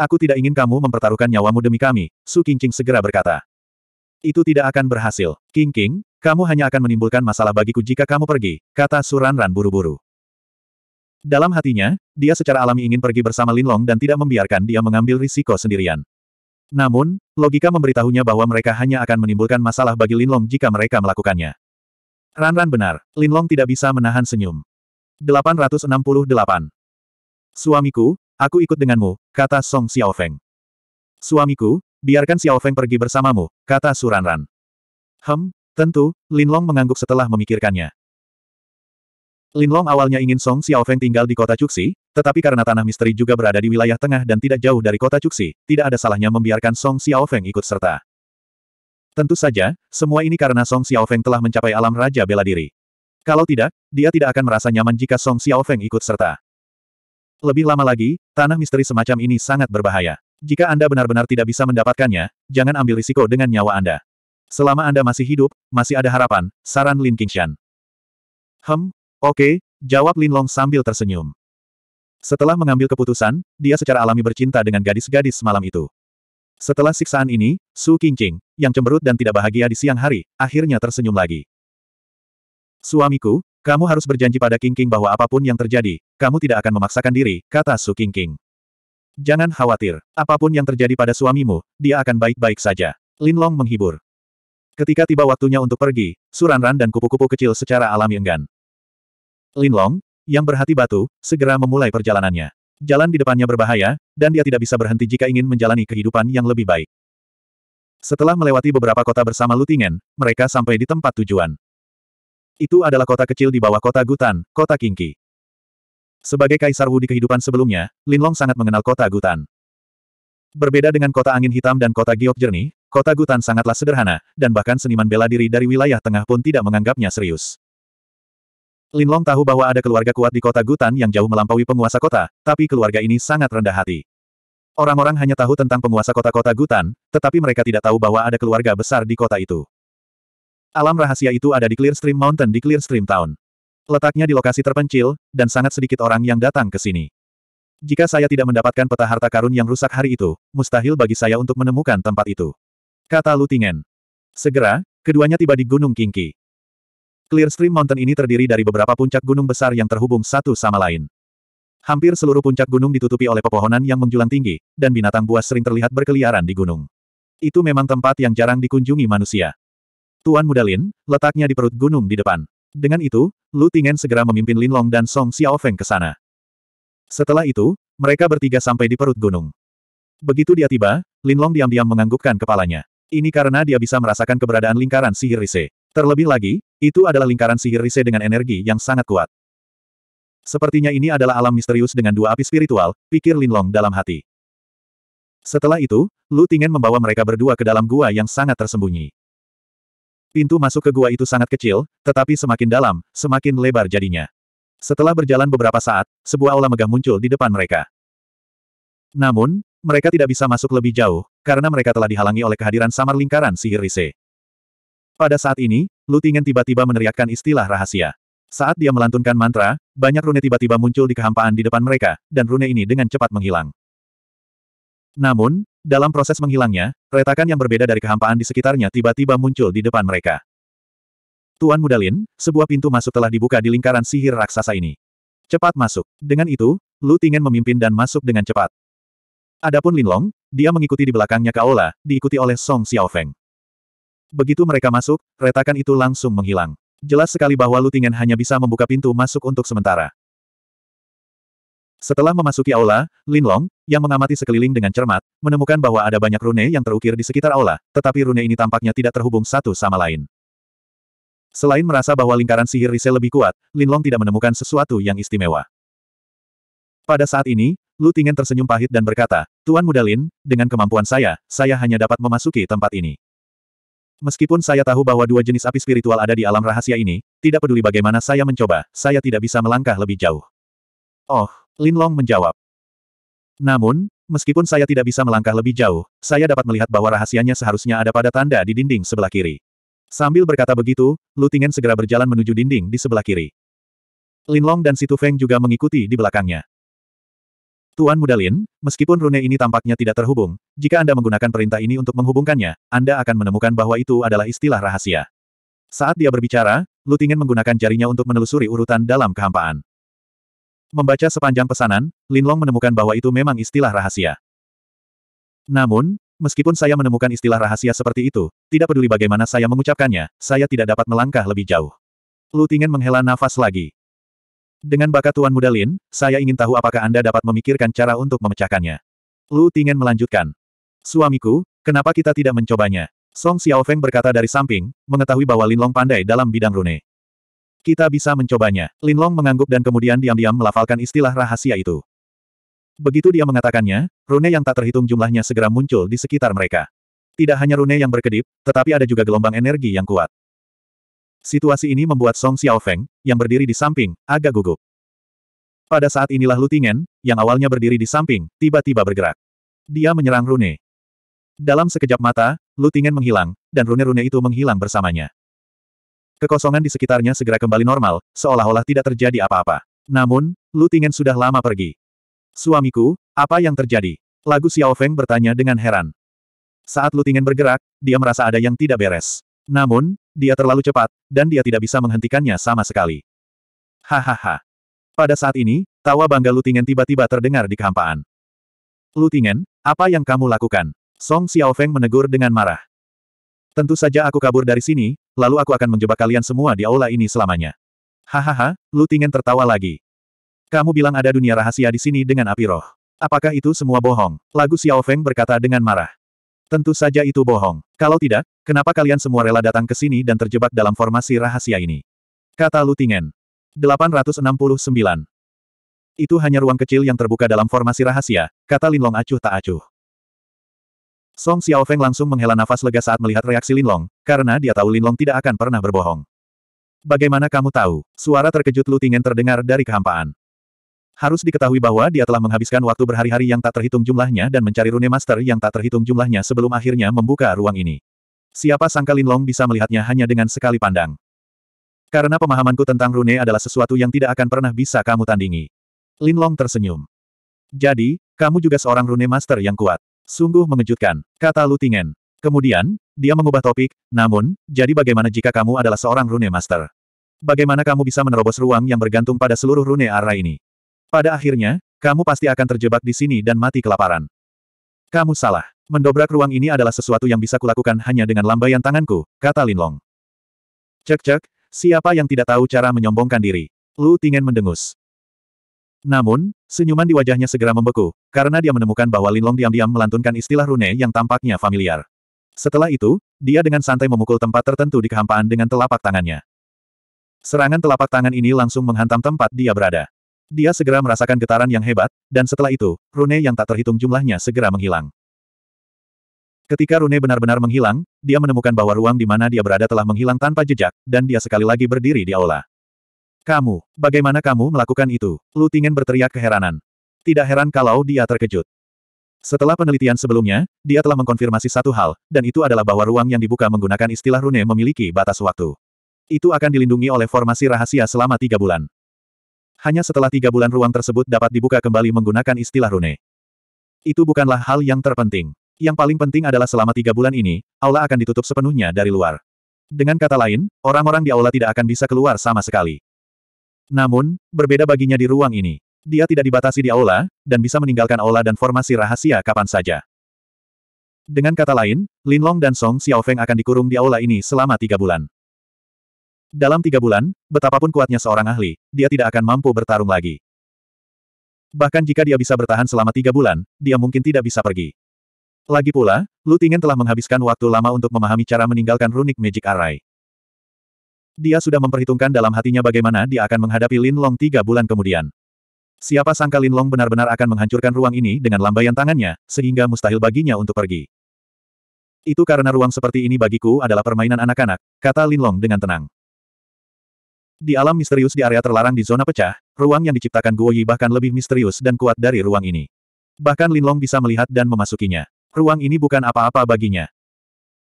Aku tidak ingin kamu mempertaruhkan nyawamu demi kami, Su Qingqing segera berkata. Itu tidak akan berhasil. King King. kamu hanya akan menimbulkan masalah bagiku jika kamu pergi, kata Suran Ran buru-buru. Dalam hatinya, dia secara alami ingin pergi bersama Linlong dan tidak membiarkan dia mengambil risiko sendirian. Namun, logika memberitahunya bahwa mereka hanya akan menimbulkan masalah bagi Linlong jika mereka melakukannya. Ran-ran benar, Linlong tidak bisa menahan senyum. 868. Suamiku, Aku ikut denganmu, kata Song Xiaofeng. Suamiku, biarkan Xiaofeng pergi bersamamu, kata Suranran. Hem, tentu, Linlong mengangguk setelah memikirkannya. Linlong awalnya ingin Song Xiaofeng tinggal di kota Cuxi, tetapi karena tanah misteri juga berada di wilayah tengah dan tidak jauh dari kota Cuxi, tidak ada salahnya membiarkan Song Xiaofeng ikut serta. Tentu saja, semua ini karena Song Xiaofeng telah mencapai alam Raja Bela Diri. Kalau tidak, dia tidak akan merasa nyaman jika Song Xiaofeng ikut serta. Lebih lama lagi, tanah misteri semacam ini sangat berbahaya. Jika Anda benar-benar tidak bisa mendapatkannya, jangan ambil risiko dengan nyawa Anda. Selama Anda masih hidup, masih ada harapan, saran Lin Qingshan. Hem, oke, okay, jawab Lin Long sambil tersenyum. Setelah mengambil keputusan, dia secara alami bercinta dengan gadis-gadis malam itu. Setelah siksaan ini, Su Qingqing, yang cemberut dan tidak bahagia di siang hari, akhirnya tersenyum lagi. Suamiku, kamu harus berjanji pada King King bahwa apapun yang terjadi, kamu tidak akan memaksakan diri, kata Su King King. Jangan khawatir, apapun yang terjadi pada suamimu, dia akan baik-baik saja. Lin Long menghibur. Ketika tiba waktunya untuk pergi, Suran Ran dan kupu-kupu kecil secara alami enggan. Lin Long, yang berhati batu, segera memulai perjalanannya. Jalan di depannya berbahaya, dan dia tidak bisa berhenti jika ingin menjalani kehidupan yang lebih baik. Setelah melewati beberapa kota bersama Lutingen, mereka sampai di tempat tujuan. Itu adalah kota kecil di bawah kota Gutan, kota Kingki. Sebagai Kaisar Wu di kehidupan sebelumnya, Linlong sangat mengenal kota Gutan. Berbeda dengan kota angin hitam dan kota giok jernih, kota Gutan sangatlah sederhana, dan bahkan seniman bela diri dari wilayah tengah pun tidak menganggapnya serius. Linlong tahu bahwa ada keluarga kuat di kota Gutan yang jauh melampaui penguasa kota, tapi keluarga ini sangat rendah hati. Orang-orang hanya tahu tentang penguasa kota-kota Gutan, tetapi mereka tidak tahu bahwa ada keluarga besar di kota itu. Alam rahasia itu ada di Clearstream Mountain di Clearstream Town. Letaknya di lokasi terpencil, dan sangat sedikit orang yang datang ke sini. Jika saya tidak mendapatkan peta harta karun yang rusak hari itu, mustahil bagi saya untuk menemukan tempat itu. Kata Lutingen. Segera, keduanya tiba di Gunung Kingki. Clearstream Mountain ini terdiri dari beberapa puncak gunung besar yang terhubung satu sama lain. Hampir seluruh puncak gunung ditutupi oleh pepohonan yang menjulang tinggi, dan binatang buas sering terlihat berkeliaran di gunung. Itu memang tempat yang jarang dikunjungi manusia. Tuan Mudalin, letaknya di perut gunung di depan. Dengan itu, Lu Tingen segera memimpin Lin Long dan Song Xiaofeng ke sana. Setelah itu, mereka bertiga sampai di perut gunung. Begitu dia tiba, Lin Long diam-diam menganggukkan kepalanya. Ini karena dia bisa merasakan keberadaan lingkaran sihir Rise. Terlebih lagi, itu adalah lingkaran sihir Rise dengan energi yang sangat kuat. Sepertinya ini adalah alam misterius dengan dua api spiritual, pikir Lin Long dalam hati. Setelah itu, Lu Tingen membawa mereka berdua ke dalam gua yang sangat tersembunyi. Pintu masuk ke gua itu sangat kecil, tetapi semakin dalam, semakin lebar jadinya. Setelah berjalan beberapa saat, sebuah aula megah muncul di depan mereka. Namun, mereka tidak bisa masuk lebih jauh, karena mereka telah dihalangi oleh kehadiran samar lingkaran sihir Rise. Pada saat ini, Lutingen tiba-tiba meneriakkan istilah rahasia. Saat dia melantunkan mantra, banyak rune tiba-tiba muncul di kehampaan di depan mereka, dan rune ini dengan cepat menghilang. Namun, dalam proses menghilangnya, retakan yang berbeda dari kehampaan di sekitarnya tiba-tiba muncul di depan mereka. Tuan Mudalin, sebuah pintu masuk telah dibuka di lingkaran sihir raksasa ini. Cepat masuk. Dengan itu, Lu Tingen memimpin dan masuk dengan cepat. Adapun Linlong, dia mengikuti di belakangnya Kaola, diikuti oleh Song Xiaofeng. Begitu mereka masuk, retakan itu langsung menghilang. Jelas sekali bahwa Lu Tingen hanya bisa membuka pintu masuk untuk sementara. Setelah memasuki aula, Linlong, yang mengamati sekeliling dengan cermat, menemukan bahwa ada banyak rune yang terukir di sekitar aula, tetapi rune ini tampaknya tidak terhubung satu sama lain. Selain merasa bahwa lingkaran sihir Rise lebih kuat, Linlong tidak menemukan sesuatu yang istimewa. Pada saat ini, Lu Tingen tersenyum pahit dan berkata, Tuan Muda Lin, dengan kemampuan saya, saya hanya dapat memasuki tempat ini. Meskipun saya tahu bahwa dua jenis api spiritual ada di alam rahasia ini, tidak peduli bagaimana saya mencoba, saya tidak bisa melangkah lebih jauh. Oh, Lin Long menjawab. Namun, meskipun saya tidak bisa melangkah lebih jauh, saya dapat melihat bahwa rahasianya seharusnya ada pada tanda di dinding sebelah kiri. Sambil berkata begitu, Lu Tingen segera berjalan menuju dinding di sebelah kiri. Lin Long dan Situ Feng juga mengikuti di belakangnya. Tuan Muda Lin, meskipun rune ini tampaknya tidak terhubung, jika Anda menggunakan perintah ini untuk menghubungkannya, Anda akan menemukan bahwa itu adalah istilah rahasia. Saat dia berbicara, Lu Tingen menggunakan jarinya untuk menelusuri urutan dalam kehampaan. Membaca sepanjang pesanan, Linlong menemukan bahwa itu memang istilah rahasia. Namun, meskipun saya menemukan istilah rahasia seperti itu, tidak peduli bagaimana saya mengucapkannya, saya tidak dapat melangkah lebih jauh. Lu Lutingen menghela nafas lagi. Dengan bakat Tuan Muda Lin, saya ingin tahu apakah Anda dapat memikirkan cara untuk memecahkannya. Lu Tingen melanjutkan. Suamiku, kenapa kita tidak mencobanya? Song Xiaofeng berkata dari samping, mengetahui bahwa Linlong pandai dalam bidang rune. Kita bisa mencobanya. Linlong mengangguk dan kemudian diam-diam melafalkan istilah rahasia itu. Begitu dia mengatakannya, rune yang tak terhitung jumlahnya segera muncul di sekitar mereka. Tidak hanya rune yang berkedip, tetapi ada juga gelombang energi yang kuat. Situasi ini membuat Song Xiaofeng, yang berdiri di samping, agak gugup. Pada saat inilah Lutingen, yang awalnya berdiri di samping, tiba-tiba bergerak. Dia menyerang Rune. Dalam sekejap mata, Lutingen menghilang, dan rune-rune itu menghilang bersamanya. Kekosongan di sekitarnya segera kembali normal, seolah-olah tidak terjadi apa-apa. Namun, Lu Tingen sudah lama pergi. Suamiku, apa yang terjadi? Lagu Xiao Feng bertanya dengan heran. Saat Lu Tingen bergerak, dia merasa ada yang tidak beres. Namun, dia terlalu cepat, dan dia tidak bisa menghentikannya sama sekali. Hahaha. Pada saat ini, tawa bangga Lu Tingen tiba-tiba terdengar di kehampaan. Lu Tingen, apa yang kamu lakukan? Song Xiao Feng menegur dengan marah. Tentu saja aku kabur dari sini, lalu aku akan menjebak kalian semua di aula ini selamanya. Hahaha, Lu Tingen tertawa lagi. Kamu bilang ada dunia rahasia di sini dengan api roh. Apakah itu semua bohong? Lagu Xiao Feng berkata dengan marah. Tentu saja itu bohong. Kalau tidak, kenapa kalian semua rela datang ke sini dan terjebak dalam formasi rahasia ini? Kata Lu Tingen. 869. Itu hanya ruang kecil yang terbuka dalam formasi rahasia, kata Linlong acuh tak acuh. Song Xiaofeng langsung menghela nafas lega saat melihat reaksi Linlong, karena dia tahu Linlong tidak akan pernah berbohong. Bagaimana kamu tahu? Suara terkejut Lu Tingen terdengar dari kehampaan. Harus diketahui bahwa dia telah menghabiskan waktu berhari-hari yang tak terhitung jumlahnya dan mencari rune master yang tak terhitung jumlahnya sebelum akhirnya membuka ruang ini. Siapa sangka Linlong bisa melihatnya hanya dengan sekali pandang. Karena pemahamanku tentang rune adalah sesuatu yang tidak akan pernah bisa kamu tandingi. Linlong tersenyum. Jadi, kamu juga seorang rune master yang kuat. Sungguh mengejutkan, kata Lutingen. Kemudian, dia mengubah topik, namun, jadi bagaimana jika kamu adalah seorang rune master? Bagaimana kamu bisa menerobos ruang yang bergantung pada seluruh rune arah ini? Pada akhirnya, kamu pasti akan terjebak di sini dan mati kelaparan. Kamu salah. Mendobrak ruang ini adalah sesuatu yang bisa kulakukan hanya dengan lambaian tanganku, kata Linlong. Cek-cek, siapa yang tidak tahu cara menyombongkan diri? Lu Tingen mendengus. Namun, senyuman di wajahnya segera membeku, karena dia menemukan bahwa Linlong diam-diam melantunkan istilah rune yang tampaknya familiar. Setelah itu, dia dengan santai memukul tempat tertentu di kehampaan dengan telapak tangannya. Serangan telapak tangan ini langsung menghantam tempat dia berada. Dia segera merasakan getaran yang hebat, dan setelah itu, rune yang tak terhitung jumlahnya segera menghilang. Ketika rune benar-benar menghilang, dia menemukan bahwa ruang di mana dia berada telah menghilang tanpa jejak, dan dia sekali lagi berdiri di aula. Kamu, bagaimana kamu melakukan itu? Lutingen berteriak keheranan. Tidak heran kalau dia terkejut. Setelah penelitian sebelumnya, dia telah mengkonfirmasi satu hal, dan itu adalah bahwa ruang yang dibuka menggunakan istilah rune memiliki batas waktu. Itu akan dilindungi oleh formasi rahasia selama tiga bulan. Hanya setelah tiga bulan ruang tersebut dapat dibuka kembali menggunakan istilah rune. Itu bukanlah hal yang terpenting. Yang paling penting adalah selama tiga bulan ini, aula akan ditutup sepenuhnya dari luar. Dengan kata lain, orang-orang di aula tidak akan bisa keluar sama sekali. Namun, berbeda baginya di ruang ini. Dia tidak dibatasi di aula, dan bisa meninggalkan aula dan formasi rahasia kapan saja. Dengan kata lain, Lin Long dan Song Xiaofeng akan dikurung di aula ini selama tiga bulan. Dalam tiga bulan, betapapun kuatnya seorang ahli, dia tidak akan mampu bertarung lagi. Bahkan jika dia bisa bertahan selama tiga bulan, dia mungkin tidak bisa pergi. Lagi pula, Lu Tingen telah menghabiskan waktu lama untuk memahami cara meninggalkan runik Magic Array. Dia sudah memperhitungkan dalam hatinya bagaimana dia akan menghadapi Lin Long tiga bulan kemudian. Siapa sangka Lin Long benar-benar akan menghancurkan ruang ini dengan lambaian tangannya, sehingga mustahil baginya untuk pergi. Itu karena ruang seperti ini bagiku adalah permainan anak-anak, kata Lin Long dengan tenang. Di alam misterius di area terlarang di zona pecah, ruang yang diciptakan Guo Yi bahkan lebih misterius dan kuat dari ruang ini. Bahkan Lin Long bisa melihat dan memasukinya. Ruang ini bukan apa-apa baginya.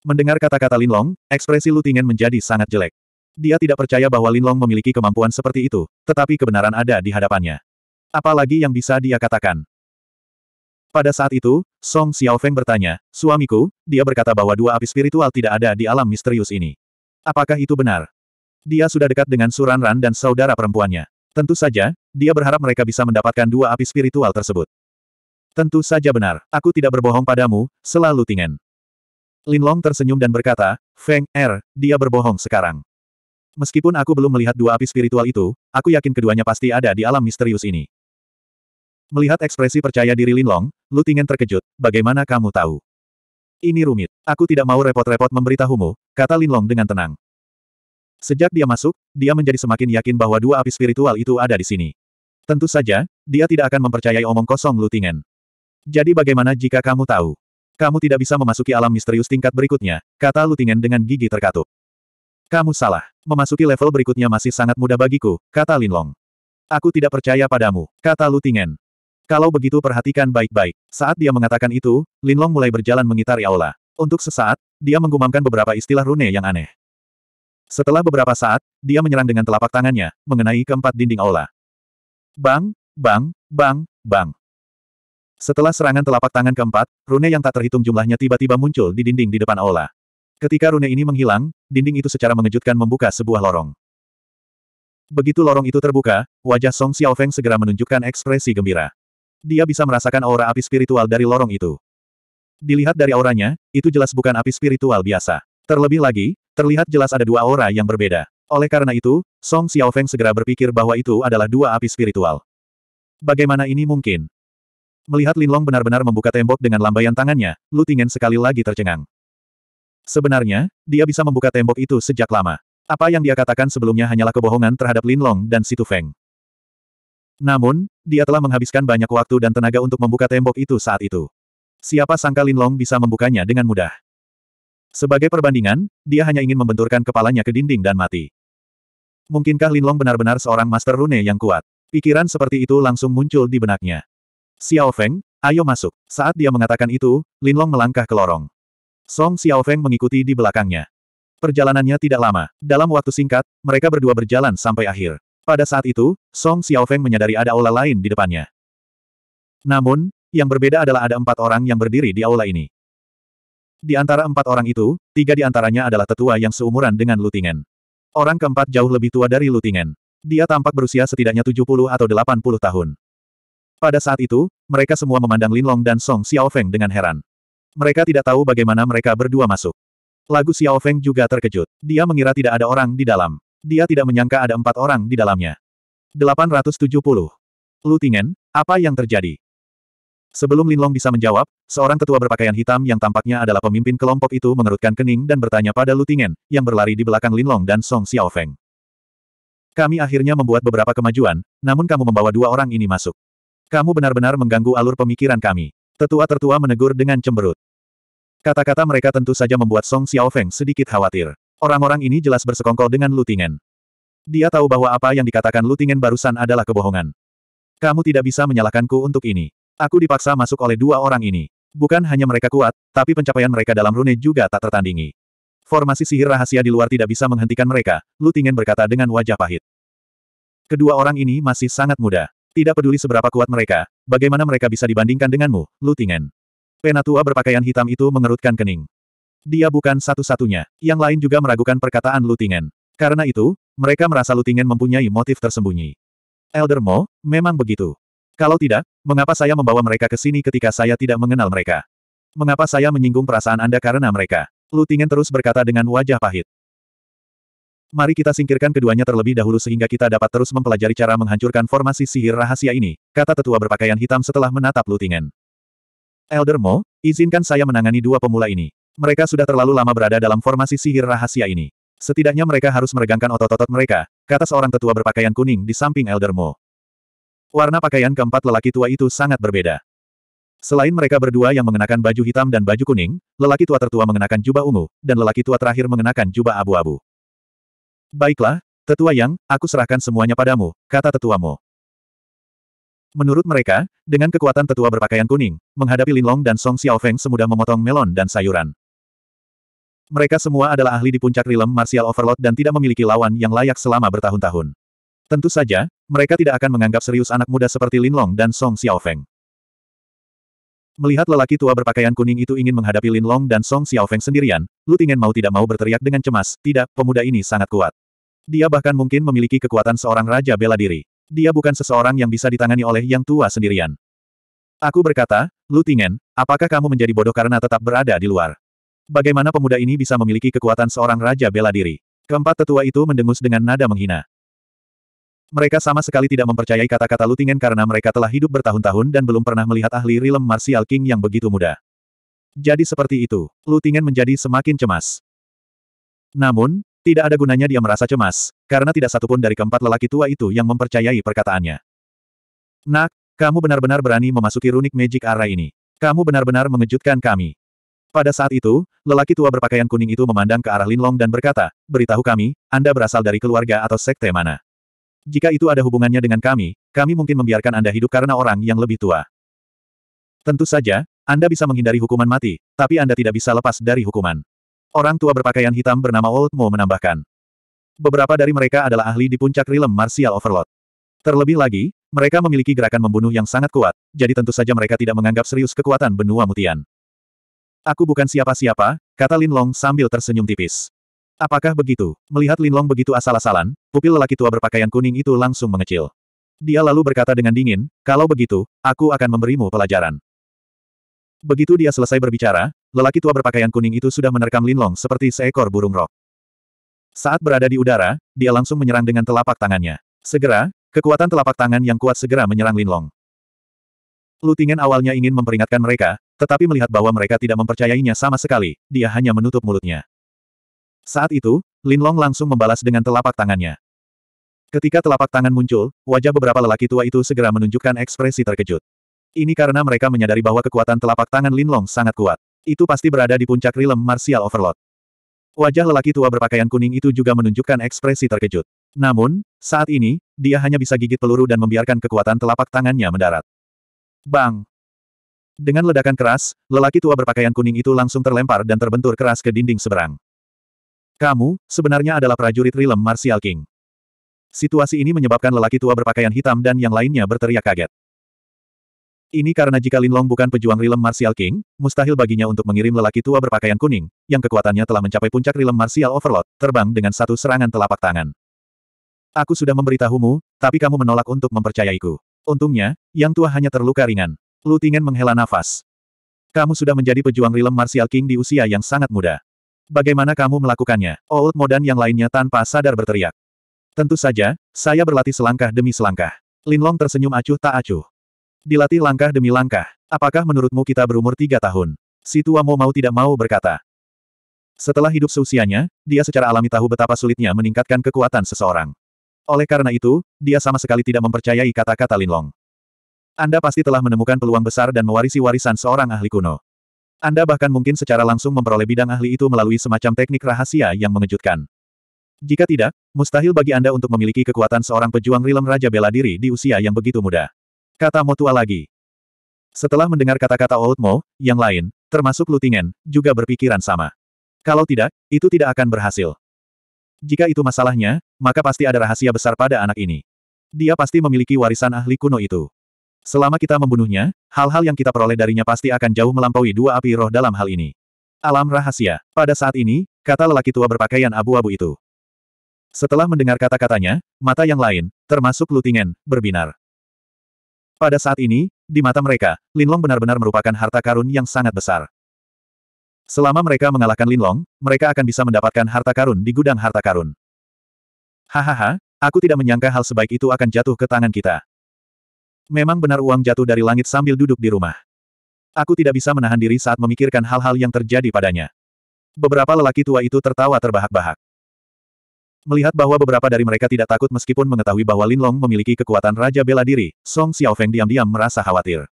Mendengar kata-kata Lin Long, ekspresi Lutingen menjadi sangat jelek. Dia tidak percaya bahwa Linlong memiliki kemampuan seperti itu, tetapi kebenaran ada di hadapannya. Apalagi yang bisa dia katakan? Pada saat itu, Song Xiaofeng bertanya, Suamiku, dia berkata bahwa dua api spiritual tidak ada di alam misterius ini. Apakah itu benar? Dia sudah dekat dengan Suran Ran dan saudara perempuannya. Tentu saja, dia berharap mereka bisa mendapatkan dua api spiritual tersebut. Tentu saja benar, aku tidak berbohong padamu, selalu tingen. Linlong tersenyum dan berkata, Feng Er, dia berbohong sekarang. Meskipun aku belum melihat dua api spiritual itu, aku yakin keduanya pasti ada di alam misterius ini. Melihat ekspresi percaya diri Linlong, Tingen terkejut, bagaimana kamu tahu? Ini rumit, aku tidak mau repot-repot memberitahumu, kata Linlong dengan tenang. Sejak dia masuk, dia menjadi semakin yakin bahwa dua api spiritual itu ada di sini. Tentu saja, dia tidak akan mempercayai omong kosong Lu Tingen. Jadi bagaimana jika kamu tahu? Kamu tidak bisa memasuki alam misterius tingkat berikutnya, kata Lutingen dengan gigi terkatup. Kamu salah. Memasuki level berikutnya masih sangat mudah bagiku, kata Linlong. Aku tidak percaya padamu, kata Lutingen. Kalau begitu perhatikan baik-baik. Saat dia mengatakan itu, Linlong mulai berjalan mengitari aula. Untuk sesaat, dia menggumamkan beberapa istilah rune yang aneh. Setelah beberapa saat, dia menyerang dengan telapak tangannya, mengenai keempat dinding aula. Bang, bang, bang, bang. Setelah serangan telapak tangan keempat, rune yang tak terhitung jumlahnya tiba-tiba muncul di dinding di depan aula. Ketika rune ini menghilang, dinding itu secara mengejutkan membuka sebuah lorong. Begitu lorong itu terbuka, wajah Song Xiaofeng segera menunjukkan ekspresi gembira. Dia bisa merasakan aura api spiritual dari lorong itu. Dilihat dari auranya, itu jelas bukan api spiritual biasa. Terlebih lagi, terlihat jelas ada dua aura yang berbeda. Oleh karena itu, Song Xiaofeng segera berpikir bahwa itu adalah dua api spiritual. Bagaimana ini mungkin? Melihat Linlong benar-benar membuka tembok dengan lambaian tangannya, Lu Tingen sekali lagi tercengang. Sebenarnya, dia bisa membuka tembok itu sejak lama. Apa yang dia katakan sebelumnya hanyalah kebohongan terhadap Lin Long dan Situ Feng. Namun, dia telah menghabiskan banyak waktu dan tenaga untuk membuka tembok itu saat itu. Siapa sangka Lin Long bisa membukanya dengan mudah. Sebagai perbandingan, dia hanya ingin membenturkan kepalanya ke dinding dan mati. Mungkinkah Lin Long benar-benar seorang Master Rune yang kuat? Pikiran seperti itu langsung muncul di benaknya. Xiao Feng, ayo masuk. Saat dia mengatakan itu, Lin Long melangkah ke lorong. Song Xiaofeng mengikuti di belakangnya. Perjalanannya tidak lama. Dalam waktu singkat, mereka berdua berjalan sampai akhir. Pada saat itu, Song Xiaofeng menyadari ada aula lain di depannya. Namun, yang berbeda adalah ada empat orang yang berdiri di aula ini. Di antara empat orang itu, tiga di antaranya adalah tetua yang seumuran dengan Lutingen. Orang keempat jauh lebih tua dari Lutingen. Dia tampak berusia setidaknya 70 atau 80 tahun. Pada saat itu, mereka semua memandang Linlong dan Song Xiaofeng dengan heran. Mereka tidak tahu bagaimana mereka berdua masuk. Lagu Xiao Feng juga terkejut. Dia mengira tidak ada orang di dalam. Dia tidak menyangka ada empat orang di dalamnya. 870. Lutingen, apa yang terjadi? Sebelum Linlong bisa menjawab, seorang tetua berpakaian hitam yang tampaknya adalah pemimpin kelompok itu mengerutkan kening dan bertanya pada Lutingen, yang berlari di belakang Linlong dan Song Xiaofeng. Kami akhirnya membuat beberapa kemajuan, namun kamu membawa dua orang ini masuk. Kamu benar-benar mengganggu alur pemikiran kami. Tetua-tertua menegur dengan cemberut. Kata-kata mereka tentu saja membuat Song Xiaofeng sedikit khawatir. Orang-orang ini jelas bersekongkol dengan Lu Tingen. Dia tahu bahwa apa yang dikatakan Lu Tingen barusan adalah kebohongan. Kamu tidak bisa menyalahkanku untuk ini. Aku dipaksa masuk oleh dua orang ini. Bukan hanya mereka kuat, tapi pencapaian mereka dalam rune juga tak tertandingi. Formasi sihir rahasia di luar tidak bisa menghentikan mereka, Lu Tingen berkata dengan wajah pahit. Kedua orang ini masih sangat muda. Tidak peduli seberapa kuat mereka, bagaimana mereka bisa dibandingkan denganmu, Lu Tingen. Penatua berpakaian hitam itu mengerutkan kening. Dia bukan satu-satunya. Yang lain juga meragukan perkataan Lutingen. Karena itu, mereka merasa Lutingen mempunyai motif tersembunyi. Elder Mo, memang begitu. Kalau tidak, mengapa saya membawa mereka ke sini ketika saya tidak mengenal mereka? Mengapa saya menyinggung perasaan Anda karena mereka? Lutingen terus berkata dengan wajah pahit. Mari kita singkirkan keduanya terlebih dahulu sehingga kita dapat terus mempelajari cara menghancurkan formasi sihir rahasia ini, kata tetua berpakaian hitam setelah menatap Lutingen. Elder Mo, izinkan saya menangani dua pemula ini. Mereka sudah terlalu lama berada dalam formasi sihir rahasia ini. Setidaknya mereka harus meregangkan otot-otot mereka, kata seorang tetua berpakaian kuning di samping Elder Mo. Warna pakaian keempat lelaki tua itu sangat berbeda. Selain mereka berdua yang mengenakan baju hitam dan baju kuning, lelaki tua tertua mengenakan jubah ungu, dan lelaki tua terakhir mengenakan jubah abu-abu. Baiklah, tetua yang, aku serahkan semuanya padamu, kata tetua Mo. Menurut mereka, dengan kekuatan tetua berpakaian kuning, menghadapi Linlong dan Song Xiaofeng semudah memotong melon dan sayuran. Mereka semua adalah ahli di puncak rilem martial overload dan tidak memiliki lawan yang layak selama bertahun-tahun. Tentu saja, mereka tidak akan menganggap serius anak muda seperti Linlong dan Song Xiaofeng. Melihat lelaki tua berpakaian kuning itu ingin menghadapi Linlong dan Song Xiaofeng sendirian, Lu Tingen mau tidak mau berteriak dengan cemas, tidak, pemuda ini sangat kuat. Dia bahkan mungkin memiliki kekuatan seorang raja bela diri. Dia bukan seseorang yang bisa ditangani oleh yang tua sendirian. Aku berkata, Lutingen, apakah kamu menjadi bodoh karena tetap berada di luar? Bagaimana pemuda ini bisa memiliki kekuatan seorang raja bela diri? Keempat tetua itu mendengus dengan nada menghina. Mereka sama sekali tidak mempercayai kata-kata Lutingen karena mereka telah hidup bertahun-tahun dan belum pernah melihat ahli rilem Martial King yang begitu muda. Jadi seperti itu, Lutingen menjadi semakin cemas. Namun, tidak ada gunanya dia merasa cemas, karena tidak satupun dari keempat lelaki tua itu yang mempercayai perkataannya. Nak, kamu benar-benar berani memasuki runik magic area ini. Kamu benar-benar mengejutkan kami. Pada saat itu, lelaki tua berpakaian kuning itu memandang ke arah Linlong dan berkata, beritahu kami, Anda berasal dari keluarga atau sekte mana. Jika itu ada hubungannya dengan kami, kami mungkin membiarkan Anda hidup karena orang yang lebih tua. Tentu saja, Anda bisa menghindari hukuman mati, tapi Anda tidak bisa lepas dari hukuman. Orang tua berpakaian hitam bernama Old Mo menambahkan. Beberapa dari mereka adalah ahli di puncak rilem martial overload. Terlebih lagi, mereka memiliki gerakan membunuh yang sangat kuat, jadi tentu saja mereka tidak menganggap serius kekuatan benua mutian. Aku bukan siapa-siapa, kata Lin Long sambil tersenyum tipis. Apakah begitu? Melihat Lin Long begitu asal-asalan, pupil lelaki tua berpakaian kuning itu langsung mengecil. Dia lalu berkata dengan dingin, kalau begitu, aku akan memberimu pelajaran. Begitu dia selesai berbicara, lelaki tua berpakaian kuning itu sudah menerkam Linlong seperti seekor burung rok. Saat berada di udara, dia langsung menyerang dengan telapak tangannya. Segera, kekuatan telapak tangan yang kuat segera menyerang Linlong. Lutingen awalnya ingin memperingatkan mereka, tetapi melihat bahwa mereka tidak mempercayainya sama sekali, dia hanya menutup mulutnya. Saat itu, Linlong langsung membalas dengan telapak tangannya. Ketika telapak tangan muncul, wajah beberapa lelaki tua itu segera menunjukkan ekspresi terkejut. Ini karena mereka menyadari bahwa kekuatan telapak tangan Linlong sangat kuat. Itu pasti berada di puncak rilem martial overload. Wajah lelaki tua berpakaian kuning itu juga menunjukkan ekspresi terkejut. Namun, saat ini, dia hanya bisa gigit peluru dan membiarkan kekuatan telapak tangannya mendarat. Bang! Dengan ledakan keras, lelaki tua berpakaian kuning itu langsung terlempar dan terbentur keras ke dinding seberang. Kamu, sebenarnya adalah prajurit rilem Martial King. Situasi ini menyebabkan lelaki tua berpakaian hitam dan yang lainnya berteriak kaget. Ini karena jika Lin Long bukan pejuang rilem Martial King, mustahil baginya untuk mengirim lelaki tua berpakaian kuning, yang kekuatannya telah mencapai puncak rilem Martial Overload, terbang dengan satu serangan telapak tangan. Aku sudah memberitahumu, tapi kamu menolak untuk mempercayaiku. Untungnya, yang tua hanya terluka ringan. Lutingen menghela nafas. Kamu sudah menjadi pejuang rilem Martial King di usia yang sangat muda. Bagaimana kamu melakukannya? Old Modan yang lainnya tanpa sadar berteriak. Tentu saja, saya berlatih selangkah demi selangkah. Lin Long tersenyum acuh tak acuh. Dilatih langkah demi langkah, apakah menurutmu kita berumur tiga tahun? Si tua Mo mau tidak mau berkata. Setelah hidup seusianya, dia secara alami tahu betapa sulitnya meningkatkan kekuatan seseorang. Oleh karena itu, dia sama sekali tidak mempercayai kata-kata Linlong. Anda pasti telah menemukan peluang besar dan mewarisi warisan seorang ahli kuno. Anda bahkan mungkin secara langsung memperoleh bidang ahli itu melalui semacam teknik rahasia yang mengejutkan. Jika tidak, mustahil bagi Anda untuk memiliki kekuatan seorang pejuang rilem Raja Bela Diri di usia yang begitu muda. Kata Motua lagi. Setelah mendengar kata-kata old mo, yang lain, termasuk Lutingen, juga berpikiran sama. Kalau tidak, itu tidak akan berhasil. Jika itu masalahnya, maka pasti ada rahasia besar pada anak ini. Dia pasti memiliki warisan ahli kuno itu. Selama kita membunuhnya, hal-hal yang kita peroleh darinya pasti akan jauh melampaui dua api roh dalam hal ini. Alam rahasia. Pada saat ini, kata lelaki tua berpakaian abu-abu itu. Setelah mendengar kata-katanya, mata yang lain, termasuk Lutingen, berbinar. Pada saat ini, di mata mereka, Linlong benar-benar merupakan harta karun yang sangat besar. Selama mereka mengalahkan Linlong, mereka akan bisa mendapatkan harta karun di gudang harta karun. Hahaha, aku tidak menyangka hal sebaik itu akan jatuh ke tangan kita. Memang benar uang jatuh dari langit sambil duduk di rumah. Aku tidak bisa menahan diri saat memikirkan hal-hal yang terjadi padanya. Beberapa lelaki tua itu tertawa terbahak-bahak. Melihat bahwa beberapa dari mereka tidak takut meskipun mengetahui bahwa Linlong memiliki kekuatan Raja Bela Diri, Song Xiaofeng diam-diam merasa khawatir.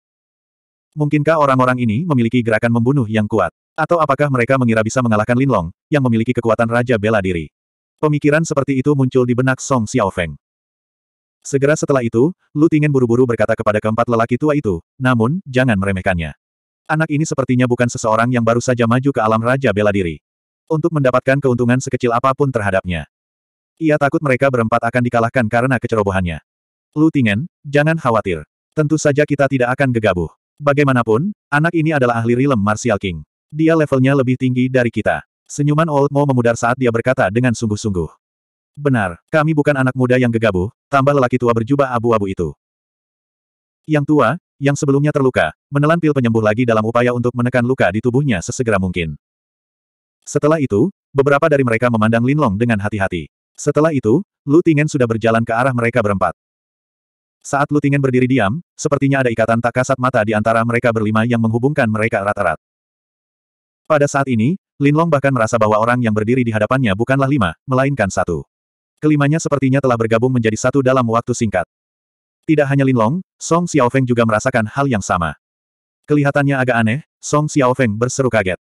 Mungkinkah orang-orang ini memiliki gerakan membunuh yang kuat? Atau apakah mereka mengira bisa mengalahkan Linlong, yang memiliki kekuatan Raja Bela Diri? Pemikiran seperti itu muncul di benak Song Xiaofeng. Segera setelah itu, Lu Tingen buru-buru berkata kepada keempat lelaki tua itu, namun, jangan meremehkannya. Anak ini sepertinya bukan seseorang yang baru saja maju ke alam Raja Bela Diri. Untuk mendapatkan keuntungan sekecil apapun terhadapnya. Ia takut mereka berempat akan dikalahkan karena kecerobohannya. Lu Ting'en, jangan khawatir. Tentu saja kita tidak akan gegabah. Bagaimanapun, anak ini adalah ahli rilem Martial King. Dia levelnya lebih tinggi dari kita. Senyuman Old Mo memudar saat dia berkata dengan sungguh-sungguh. Benar, kami bukan anak muda yang gegabah, tambah lelaki tua berjubah abu-abu itu. Yang tua, yang sebelumnya terluka, menelan pil penyembuh lagi dalam upaya untuk menekan luka di tubuhnya sesegera mungkin. Setelah itu, beberapa dari mereka memandang Linlong dengan hati-hati. Setelah itu, Lu Tingen sudah berjalan ke arah mereka berempat. Saat Lu Tingen berdiri diam, sepertinya ada ikatan tak kasat mata di antara mereka berlima yang menghubungkan mereka erat-erat. Pada saat ini, Linlong bahkan merasa bahwa orang yang berdiri di hadapannya bukanlah lima, melainkan satu. Kelimanya sepertinya telah bergabung menjadi satu dalam waktu singkat. Tidak hanya Linlong, Song Xiaofeng juga merasakan hal yang sama. Kelihatannya agak aneh, Song Xiaofeng berseru kaget.